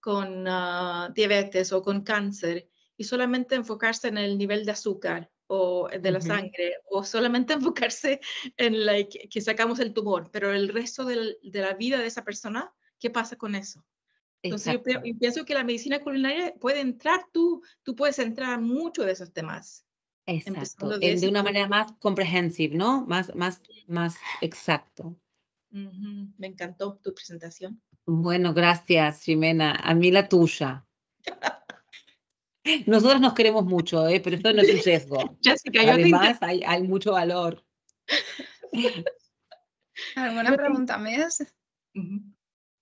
con ah, diabetes o con cáncer y solamente enfocarse en el nivel de azúcar o de la sangre o solamente enfocarse en like, que sacamos el tumor, pero el resto de la vida de esa persona, ¿qué pasa con eso? Entonces pienso que la medicina culinaria puede entrar tú, tú puedes entrar mucho de esos temas. Exacto, de, una manera más comprehensive, ¿no? Más, más, más exacto. Me encantó tu presentación. Bueno, gracias, Jimena. A mí la tuya. Nosotros nos queremos mucho, ¿eh? pero esto no es un sesgo. Además, hay, mucho valor. ¿Alguna pregunta más?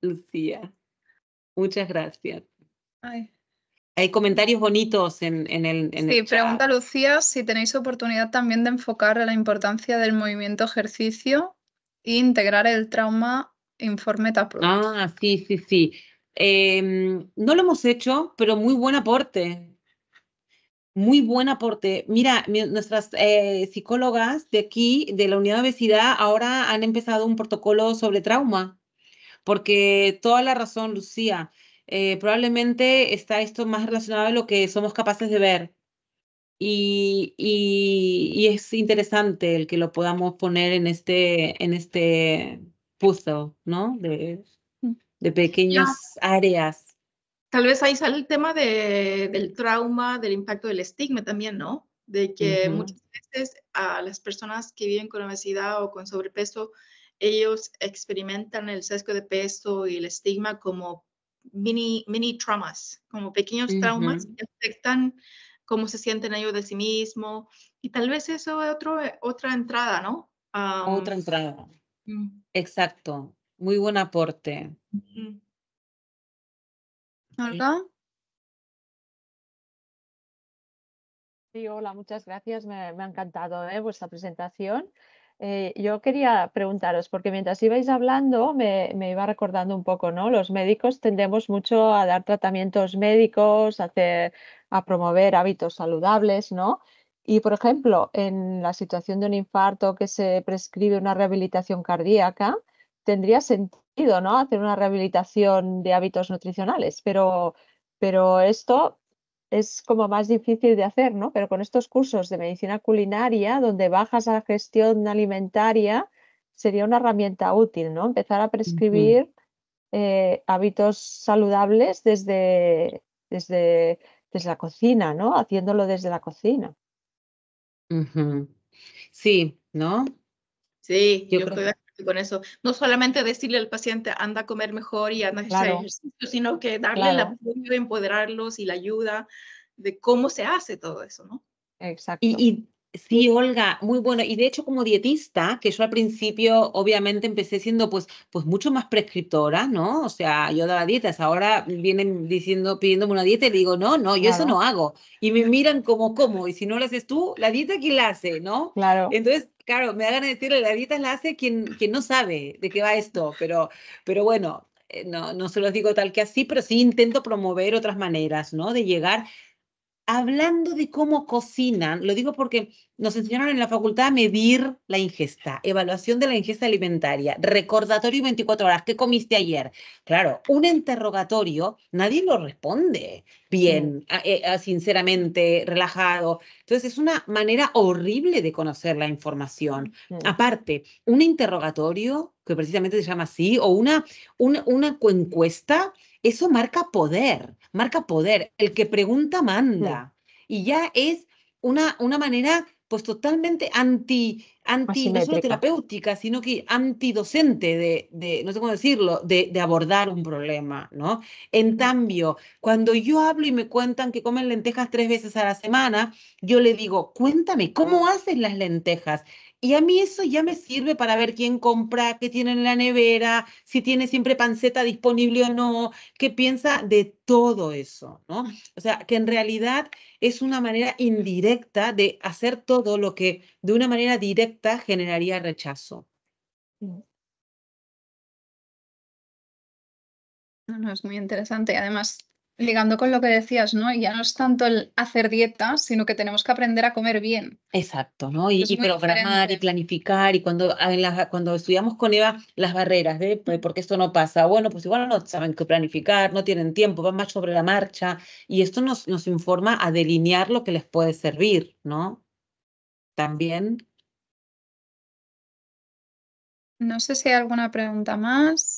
Lucía, muchas gracias. Ay hay comentarios bonitos en, el. sí, pregunta Lucía si tenéis oportunidad también de enfocar la importancia del movimiento ejercicio e integrar el trauma informe TAPRO. Ah, sí, sí, sí. Em, no lo hemos hecho, pero muy buen aporte. Muy buen aporte. Mira, nuestras eh, psicólogas de aquí, de la unidad de obesidad, ahora han empezado un protocolo sobre trauma, porque toda la razón, Lucía, eh, probablemente está esto más relacionado a lo que somos capaces de ver. Y, es interesante el que lo podamos poner en este, en este ¿no? De, pequeñas áreas. Tal vez ahí sale el tema del trauma, del impacto del estigma también, ¿no? De que muchas veces a las personas que viven con obesidad o con sobrepeso, ellos experimentan el sesgo de peso y el estigma como mini, mini traumas, como pequeños traumas que afectan cómo se sienten ellos de sí mismos. Y tal vez eso es otro, otra entrada, ¿no? otra entrada. Mm. Exacto. Muy buen aporte. Uh Sí, hola, muchas gracias. Me, me ha encantado ¿eh? vuestra presentación. Eh, yo quería preguntaros, porque mientras ibais hablando me, iba recordando un poco, ¿no? Los médicos tendemos mucho a dar tratamientos médicos, a, a promover hábitos saludables, ¿no? Y, por ejemplo, en la situación de un infarto que se prescribe una rehabilitación cardíaca, tendría sentido, ¿no? Hacer una rehabilitación de hábitos nutricionales, pero, pero esto es como más difícil de hacer, ¿no? Pero con estos cursos de medicina culinaria, donde bajas a la gestión alimentaria, sería una herramienta útil, ¿no? Empezar a prescribir eh, hábitos saludables desde, desde, la cocina, ¿no? Haciéndolo desde la cocina. Sí, ¿no? Sí, yo, creo con eso. No solamente decirle al paciente, anda a comer mejor y anda a hacer ejercicio, sino que darle la apoyo, empoderarlos y la ayuda de cómo se hace todo eso, ¿no? Exacto. Y, y sí, Olga, muy bueno. Y de hecho, como dietista, que yo al principio obviamente empecé siendo pues, pues mucho más prescriptora, ¿no? O sea, yo daba dietas, ahora vienen diciendo, pidiéndome una dieta y digo, no, no, yo eso no hago. Y me miran como, ¿cómo? Y si no lo haces tú, la dieta, ¿quién la hace? ¿No? Claro. Entonces, claro, me hagan decirle, la dieta la hace quien, quien no sabe de qué va esto, pero, pero bueno, eh, no, no se los digo tal que así, pero sí intento promover otras maneras, ¿no? De llegar hablando de cómo cocinan, lo digo porque nos enseñaron en la facultad a medir la ingesta, evaluación de la ingesta alimentaria, recordatorio 24 horas, ¿qué comiste ayer? Claro, un interrogatorio, nadie lo responde bien, eh, sinceramente, relajado. Entonces es una manera horrible de conocer la información. Aparte, un interrogatorio, que precisamente se llama así, o una, una, una encuesta, eso marca poder, marca poder. El que pregunta manda. Y ya es una, una manera pues totalmente anti, anti no solo terapéutica, sino que antidocente de, de, no sé cómo decirlo, de, de, abordar un problema, ¿no? En cambio, cuando yo hablo y me cuentan que comen lentejas tres veces a la semana, yo le digo, cuéntame, ¿cómo haces las lentejas? Y a mí eso ya me sirve para ver quién compra, qué tiene en la nevera, si tiene siempre panceta disponible o no, qué piensa de todo eso, ¿no? O sea, que en realidad es una manera indirecta de hacer todo lo que de una manera directa generaría rechazo. Mm. No, no, es muy interesante. Además, ligando con lo que decías, ¿no? Y ya no es tanto el hacer dieta, sino que tenemos que aprender a comer bien. Exacto, ¿no? Y, programar y planificar. Y cuando, ah, cuando estudiamos con Eva las barreras de por qué esto no pasa, bueno, pues igual no saben qué planificar, no tienen tiempo, van más sobre la marcha. Y esto nos, nos informa a delinear lo que les puede servir, ¿no? También. No sé si hay alguna pregunta más.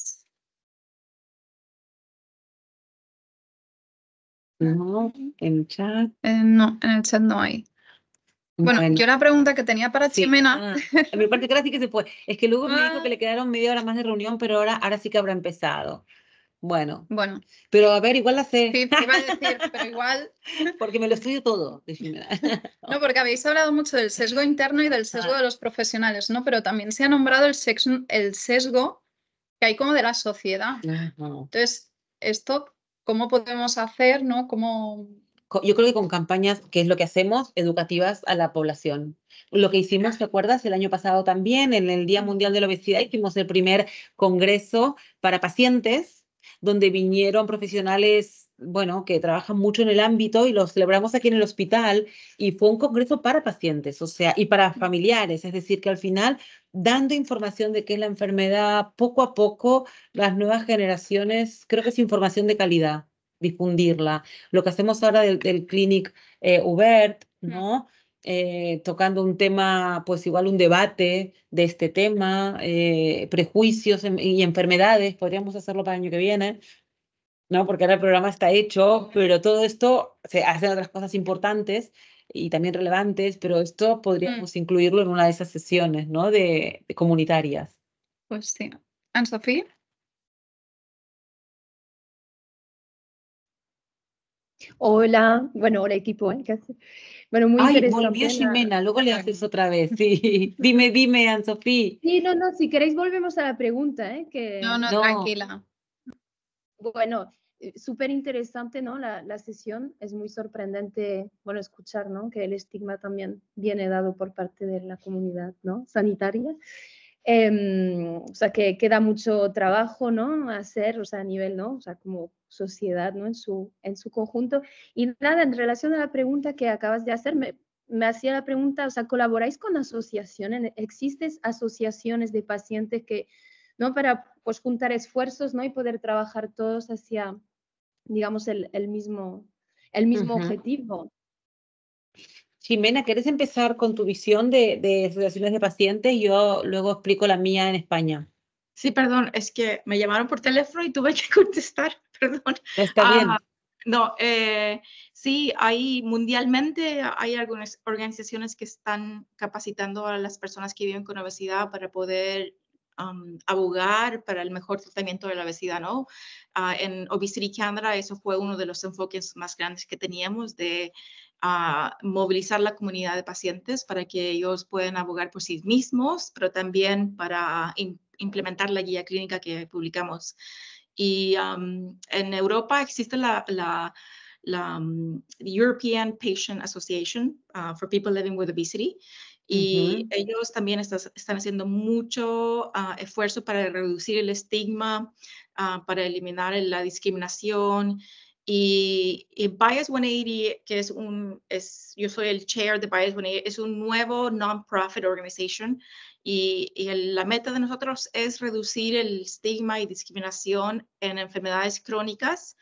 No, en el chat. Eh, no, en el chat no hay. Bueno, yo la pregunta que tenía para chimena Sí. Ah, mi parte sí que se Es que luego me dijo ah. que le quedaron media hora más de reunión, pero ahora, ahora sí que habrá empezado. Bueno. Bueno. Pero a ver, igual la sé. Sí, te iba a decir, pero igual. Porque me lo estudio todo, No, porque habéis hablado mucho del sesgo interno y del sesgo ah. de los profesionales, ¿no? Pero también se ha nombrado el, sexo, el sesgo que hay como de la sociedad. Entonces, esto cómo podemos hacer, ¿no? Cómo... Yo creo que con campañas, que es lo que hacemos, educativas a la población. Lo que hicimos, ¿te acuerdas? El año pasado también, en el Día Mundial de la Obesidad, hicimos el primer congreso para pacientes, donde vinieron profesionales bueno, que trabajan mucho en el ámbito y lo celebramos aquí en el hospital y fue un congreso para pacientes, o sea, y para familiares, es decir, que al final dando información de qué es la enfermedad, poco a poco las nuevas generaciones, creo que es información de calidad, difundirla. Lo que hacemos ahora del, Clinic eh, Ubert, ¿no? Eh, tocando un tema, pues igual un debate de este tema, eh, prejuicios y enfermedades, podríamos hacerlo para el año que viene, ¿no? Porque ahora el programa está hecho, pero todo esto se hacen otras cosas importantes y también relevantes, pero esto mm. podríamos incluirlo en una de esas sesiones, ¿no? De, comunitarias. Pues sí. An Sofía? Hola, bueno, hola equipo, ¿eh? Bueno, muy interesante. luego le haces otra vez, sí. dime, dime, An Sofía. Sí, no, no, si queréis volvemos a la pregunta, ¿eh? no, no. tranquila. Bueno, eh, súper interesante, ¿no? La, la, sesión es muy sorprendente, bueno, escuchar, ¿no? Que el estigma también viene dado por parte de la comunidad, ¿no? Sanitaria. Em, o sea, que queda mucho trabajo, ¿no? hacer, o sea, a nivel, ¿no? O sea, como sociedad, ¿no? En su, en su conjunto. Y nada, en relación a la pregunta que acabas de hacer, me, me hacía la pregunta, o sea, ¿colaboráis con asociaciones? ¿Existen asociaciones de pacientes que ¿no? Para pues, juntar esfuerzos, ¿no? Y poder trabajar todos hacia, digamos, el, mismo, el mismo objetivo. Jimena, ¿quieres empezar con tu visión de, de de pacientes? Yo luego explico la mía en España. Sí, perdón, es que me llamaron por teléfono y tuve que contestar, perdón. Está ah, bien. no, eh, sí, hay mundialmente hay algunas organizaciones que están capacitando a las personas que viven con obesidad para poder abogar para el mejor tratamiento de la obesidad, ¿no? Uh, en Obesity Canada, eso fue uno de los enfoques más grandes que teníamos de ah, movilizar la comunidad de pacientes para que ellos puedan abogar por sí mismos, pero también para implementar la guía clínica que publicamos. Y en Europa existe la, European Patient Association ah, for People Living with Obesity. Y ellos también están haciendo mucho ah, esfuerzo para reducir el estigma, ah, para eliminar la discriminación. Y, Bias 180, que es un, es, yo soy el chair de Bias 180, es un nuevo non-profit organization y, y la meta de nosotros es reducir el estigma y discriminación en enfermedades crónicas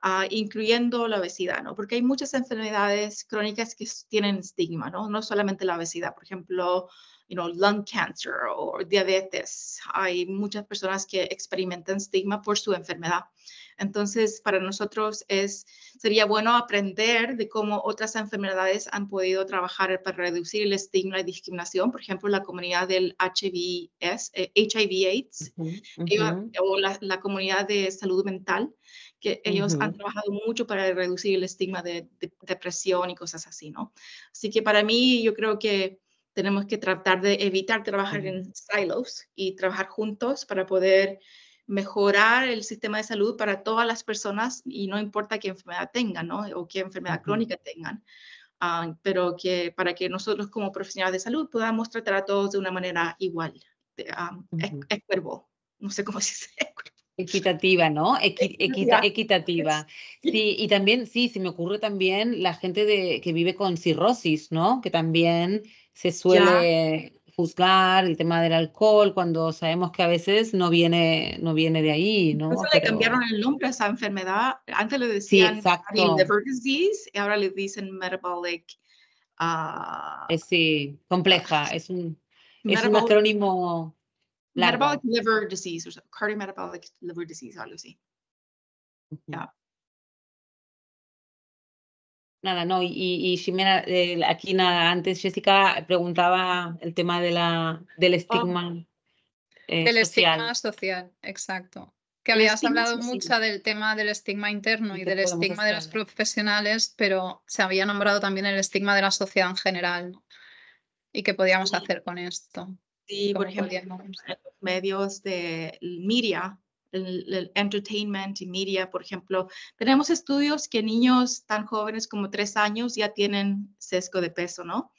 Ah, incluyendo la obesidad, ¿no? Porque hay muchas enfermedades crónicas que tienen estigma, ¿no? No solamente la obesidad, por ejemplo, you know, lung cancer o diabetes. Hay muchas personas que experimentan estigma por su enfermedad. Entonces, para nosotros es, sería bueno aprender de cómo otras enfermedades han podido trabajar para reducir el estigma y discriminación. Por ejemplo, la comunidad del HIV, eh, AIDS, o la, comunidad de salud mental que ellos han trabajado mucho para reducir el estigma de, depresión y cosas así, ¿no? Así que para mí yo creo que tenemos que tratar de evitar trabajar en silos y trabajar juntos para poder mejorar el sistema de salud para todas las personas y no importa qué enfermedad tengan, ¿no? O qué enfermedad crónica tengan. Ah, pero que para que nosotros como profesionales de salud podamos tratar a todos de una manera igual, de, ah, No sé cómo se dice. Equitativa, ¿no? equitativa. Sí, y también, sí, se me ocurre también la gente de, que vive con cirrosis, ¿no? Que también se suele juzgar el tema del alcohol cuando sabemos que a veces no viene, no viene de ahí, ¿no? Eso le cambiaron el nombre a esa enfermedad. Antes le decían liver disease y ahora le dicen metabolic. Ah, eh, sí, compleja. Es un, es un acrónimo Metabolic liver disease, or cardiometabolic liver disease, algo así. Nada, no, y, y aquí nada, antes Jessica preguntaba el tema de la, del ah. estigma. Eh, del estigma social, exacto. Que habías hablado mucho del tema del estigma interno y, del estigma de los profesionales, pero se había nombrado también el estigma de la sociedad en general y qué podíamos hacer con esto. Sí, por ejemplo, medios de media, el, entertainment y media, por ejemplo. Tenemos estudios que niños tan jóvenes como tres años ya tienen sesgo de peso, ¿no?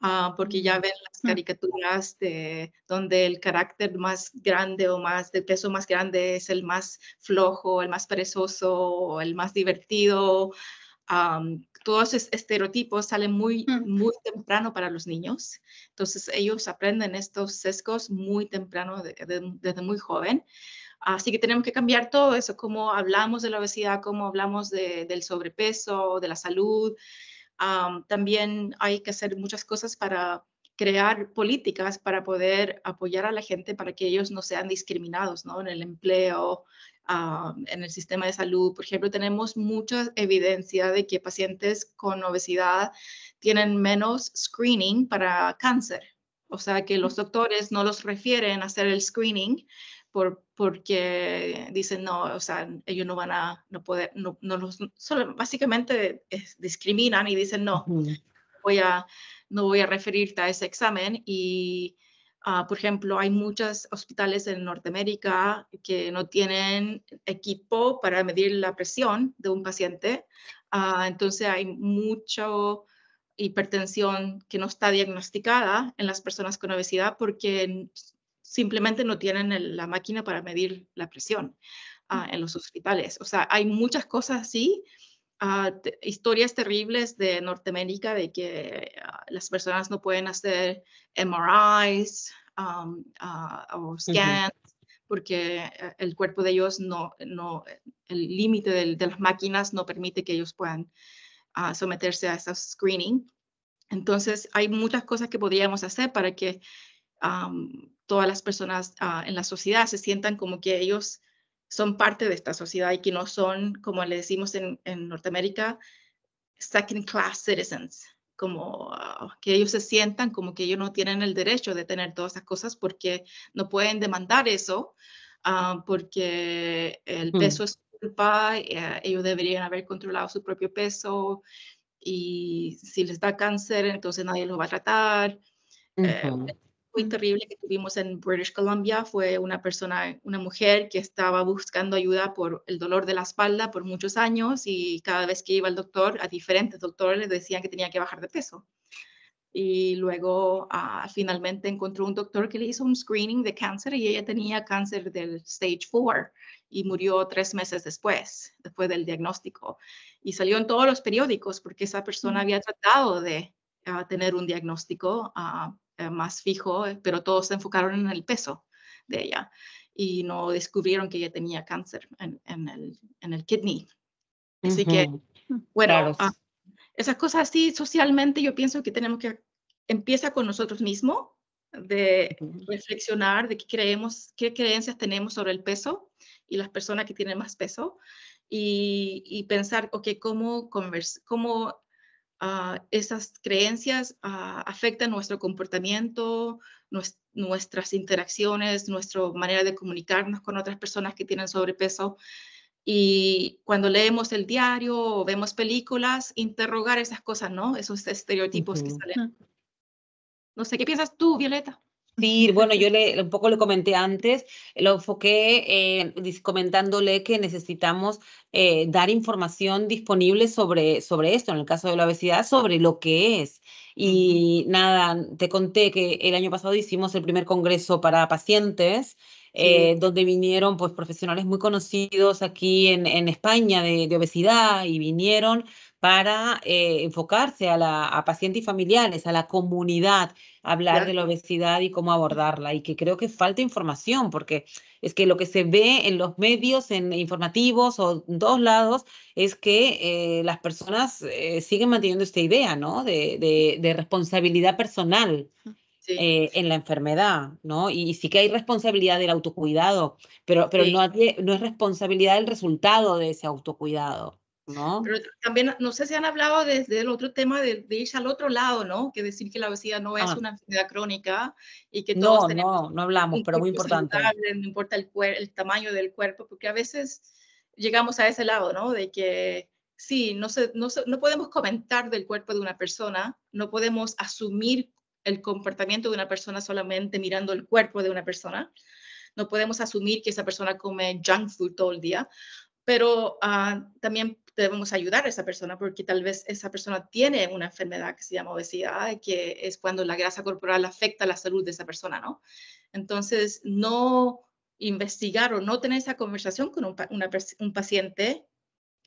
Ah, porque ya mm. ven las mm. caricaturas de donde el carácter más grande o más de peso más grande es el más flojo, el más perezoso, el más divertido todos esos estereotipos salen muy, mm. muy temprano para los niños. Entonces ellos aprenden estos sesgos muy temprano, desde muy joven. Así que tenemos que cambiar todo eso, cómo hablamos de la obesidad, cómo hablamos del sobrepeso, de la salud. también hay que hacer muchas cosas para crear políticas para poder apoyar a la gente para que ellos no sean discriminados ¿no? en el empleo, Ah, en el sistema de salud. Por ejemplo, tenemos mucha evidencia de que pacientes con obesidad tienen menos screening para cáncer. O sea, que los mm. doctores no los refieren a hacer el screening por, porque dicen, no, o sea, ellos no van a, no poder, no, los, básicamente discriminan y dicen, no, voy a, no voy a referirte a ese examen y Ah, por ejemplo, hay muchos hospitales en Norteamérica que no tienen equipo para medir la presión de un paciente. Ah, entonces hay mucha hipertensión que no está diagnosticada en las personas con obesidad porque simplemente no tienen la máquina para medir la presión ah, en los hospitales. O sea, hay muchas cosas así Ah, historias terribles de Norteamérica de que ah, las personas no pueden hacer MRIs ah, o scans porque eh, el cuerpo de ellos no, no el límite de, las máquinas no permite que ellos puedan someterse a ese screening. Entonces, hay muchas cosas que podríamos hacer para que todas las personas en la sociedad se sientan como que ellos son parte de esta sociedad y que no son, como le decimos en, en Norteamérica, second class citizens, como ah, que ellos se sientan como que ellos no tienen el derecho de tener todas esas cosas porque no pueden demandar eso, ah, porque el mm. peso es culpa, eh, ellos deberían haber controlado su propio peso y si les da cáncer entonces nadie los va a tratar. Eh, terrible que tuvimos en British Columbia fue una persona, una mujer que estaba buscando ayuda por el dolor de la espalda por muchos años y cada vez que iba al doctor, a diferentes doctores le decían que tenía que bajar de peso. Y luego ah, finalmente encontró un doctor que le hizo un screening de cáncer y ella tenía cáncer del stage 4 y murió tres meses después, después del diagnóstico. Y salió en todos los periódicos porque esa persona mm. había tratado de ah, tener un diagnóstico. Ah, eh, más fijo, eh, pero todos se enfocaron en el peso de ella y no descubrieron que ella tenía cáncer en, en, el, en el, kidney. Así que, mm. bueno, ah, esas cosas así socialmente yo pienso que tenemos que, empieza con nosotros mismos, de reflexionar de qué creemos, qué creencias tenemos sobre el peso y las personas que tienen más peso y, y pensar, ok, cómo, conversar cómo Ah, esas creencias ah, afectan nuestro comportamiento, nuestras interacciones, nuestra manera de comunicarnos con otras personas que tienen sobrepeso. Y cuando leemos el diario o vemos películas, interrogar esas cosas, ¿no? Esos estereotipos que salen. Ah. No sé, ¿qué piensas tú, Violeta? Sí, bueno, yo le, un poco lo comenté antes, lo enfoqué eh, comentándole que necesitamos eh, dar información disponible sobre, sobre esto, en el caso de la obesidad, sobre lo que es. Y nada, te conté que el año pasado hicimos el primer congreso para pacientes. Eh, donde vinieron pues, profesionales muy conocidos aquí en, en España de, de obesidad y vinieron para enfocarse a, la, a pacientes y familiares, a la comunidad hablar de la obesidad y cómo abordarla y que creo que falta información porque es que lo que se ve en los medios, en informativos o en lados, es que eh, las personas eh, siguen manteniendo esta idea, ¿no? De, de, responsabilidad personal. Eh, en la enfermedad, ¿no? Y, sí que hay responsabilidad del autocuidado, pero, pero no, no es responsabilidad del resultado de ese autocuidado. Pero también, no sé si han hablado desde el otro tema de, de, irse al otro lado, ¿no? Que decir que la obesidad no es ah. una enfermedad crónica y que todos no, tenemos. No, no hablamos, pero muy importante. No importa el, el tamaño del cuerpo, porque a veces llegamos a ese lado, ¿no? De que sí, no, se, no, no podemos comentar del cuerpo de una persona, no podemos asumir el comportamiento de una persona solamente mirando el cuerpo de una persona. No podemos asumir que esa persona come junk food todo el día, pero ah, también debemos ayudar a esa persona porque tal vez esa persona tiene una enfermedad que se llama obesidad, que es cuando la grasa corporal afecta la salud de esa persona, ¿no? Entonces, no investigar o no tener esa conversación con un, paciente,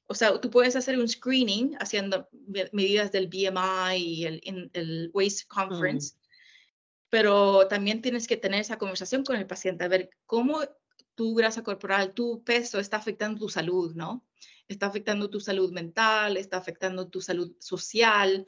o sea, tú puedes hacer un screening haciendo medidas del BMI y el, el Waste mm. Conference, pero también tienes que tener esa conversación con el paciente, a ver cómo tu grasa corporal, tu peso está afectando tu salud, ¿no? está afectando tu salud mental, está afectando tu salud social,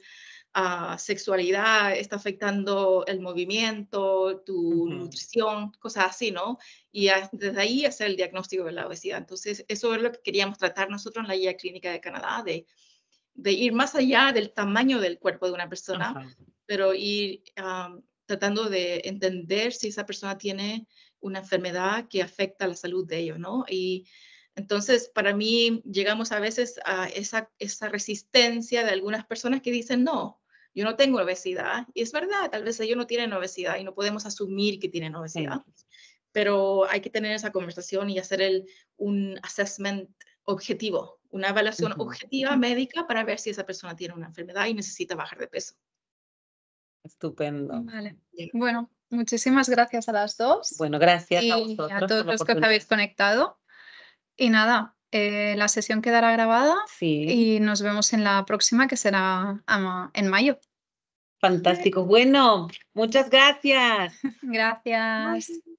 ah, sexualidad, está afectando el movimiento, tu nutrición, cosas así, ¿no? Y desde ahí hacer el diagnóstico de la obesidad. Entonces, eso es lo que queríamos tratar nosotros en la guía clínica de Canadá, de, de ir más allá del tamaño del cuerpo de una persona, pero ir tratando de entender si esa persona tiene una enfermedad que afecta la salud de ellos, ¿no? Y entonces, para mí llegamos a veces a esa, esa resistencia de algunas personas que dicen, no, yo no tengo obesidad. Y es verdad, tal vez ellos no tienen obesidad y no podemos asumir que tienen obesidad. Pero hay que tener esa conversación y hacer el, un assessment objetivo, una evaluación objetiva médica para ver si esa persona tiene una enfermedad y necesita bajar de peso. Estupendo. Vale. Bueno, muchísimas gracias a las dos. Bueno, gracias a vosotros. Y a todos los que os habéis conectado. Y nada, eh, la sesión quedará grabada y nos vemos en la próxima que será en mayo. Fantástico. Bueno, muchas gracias. Gracias.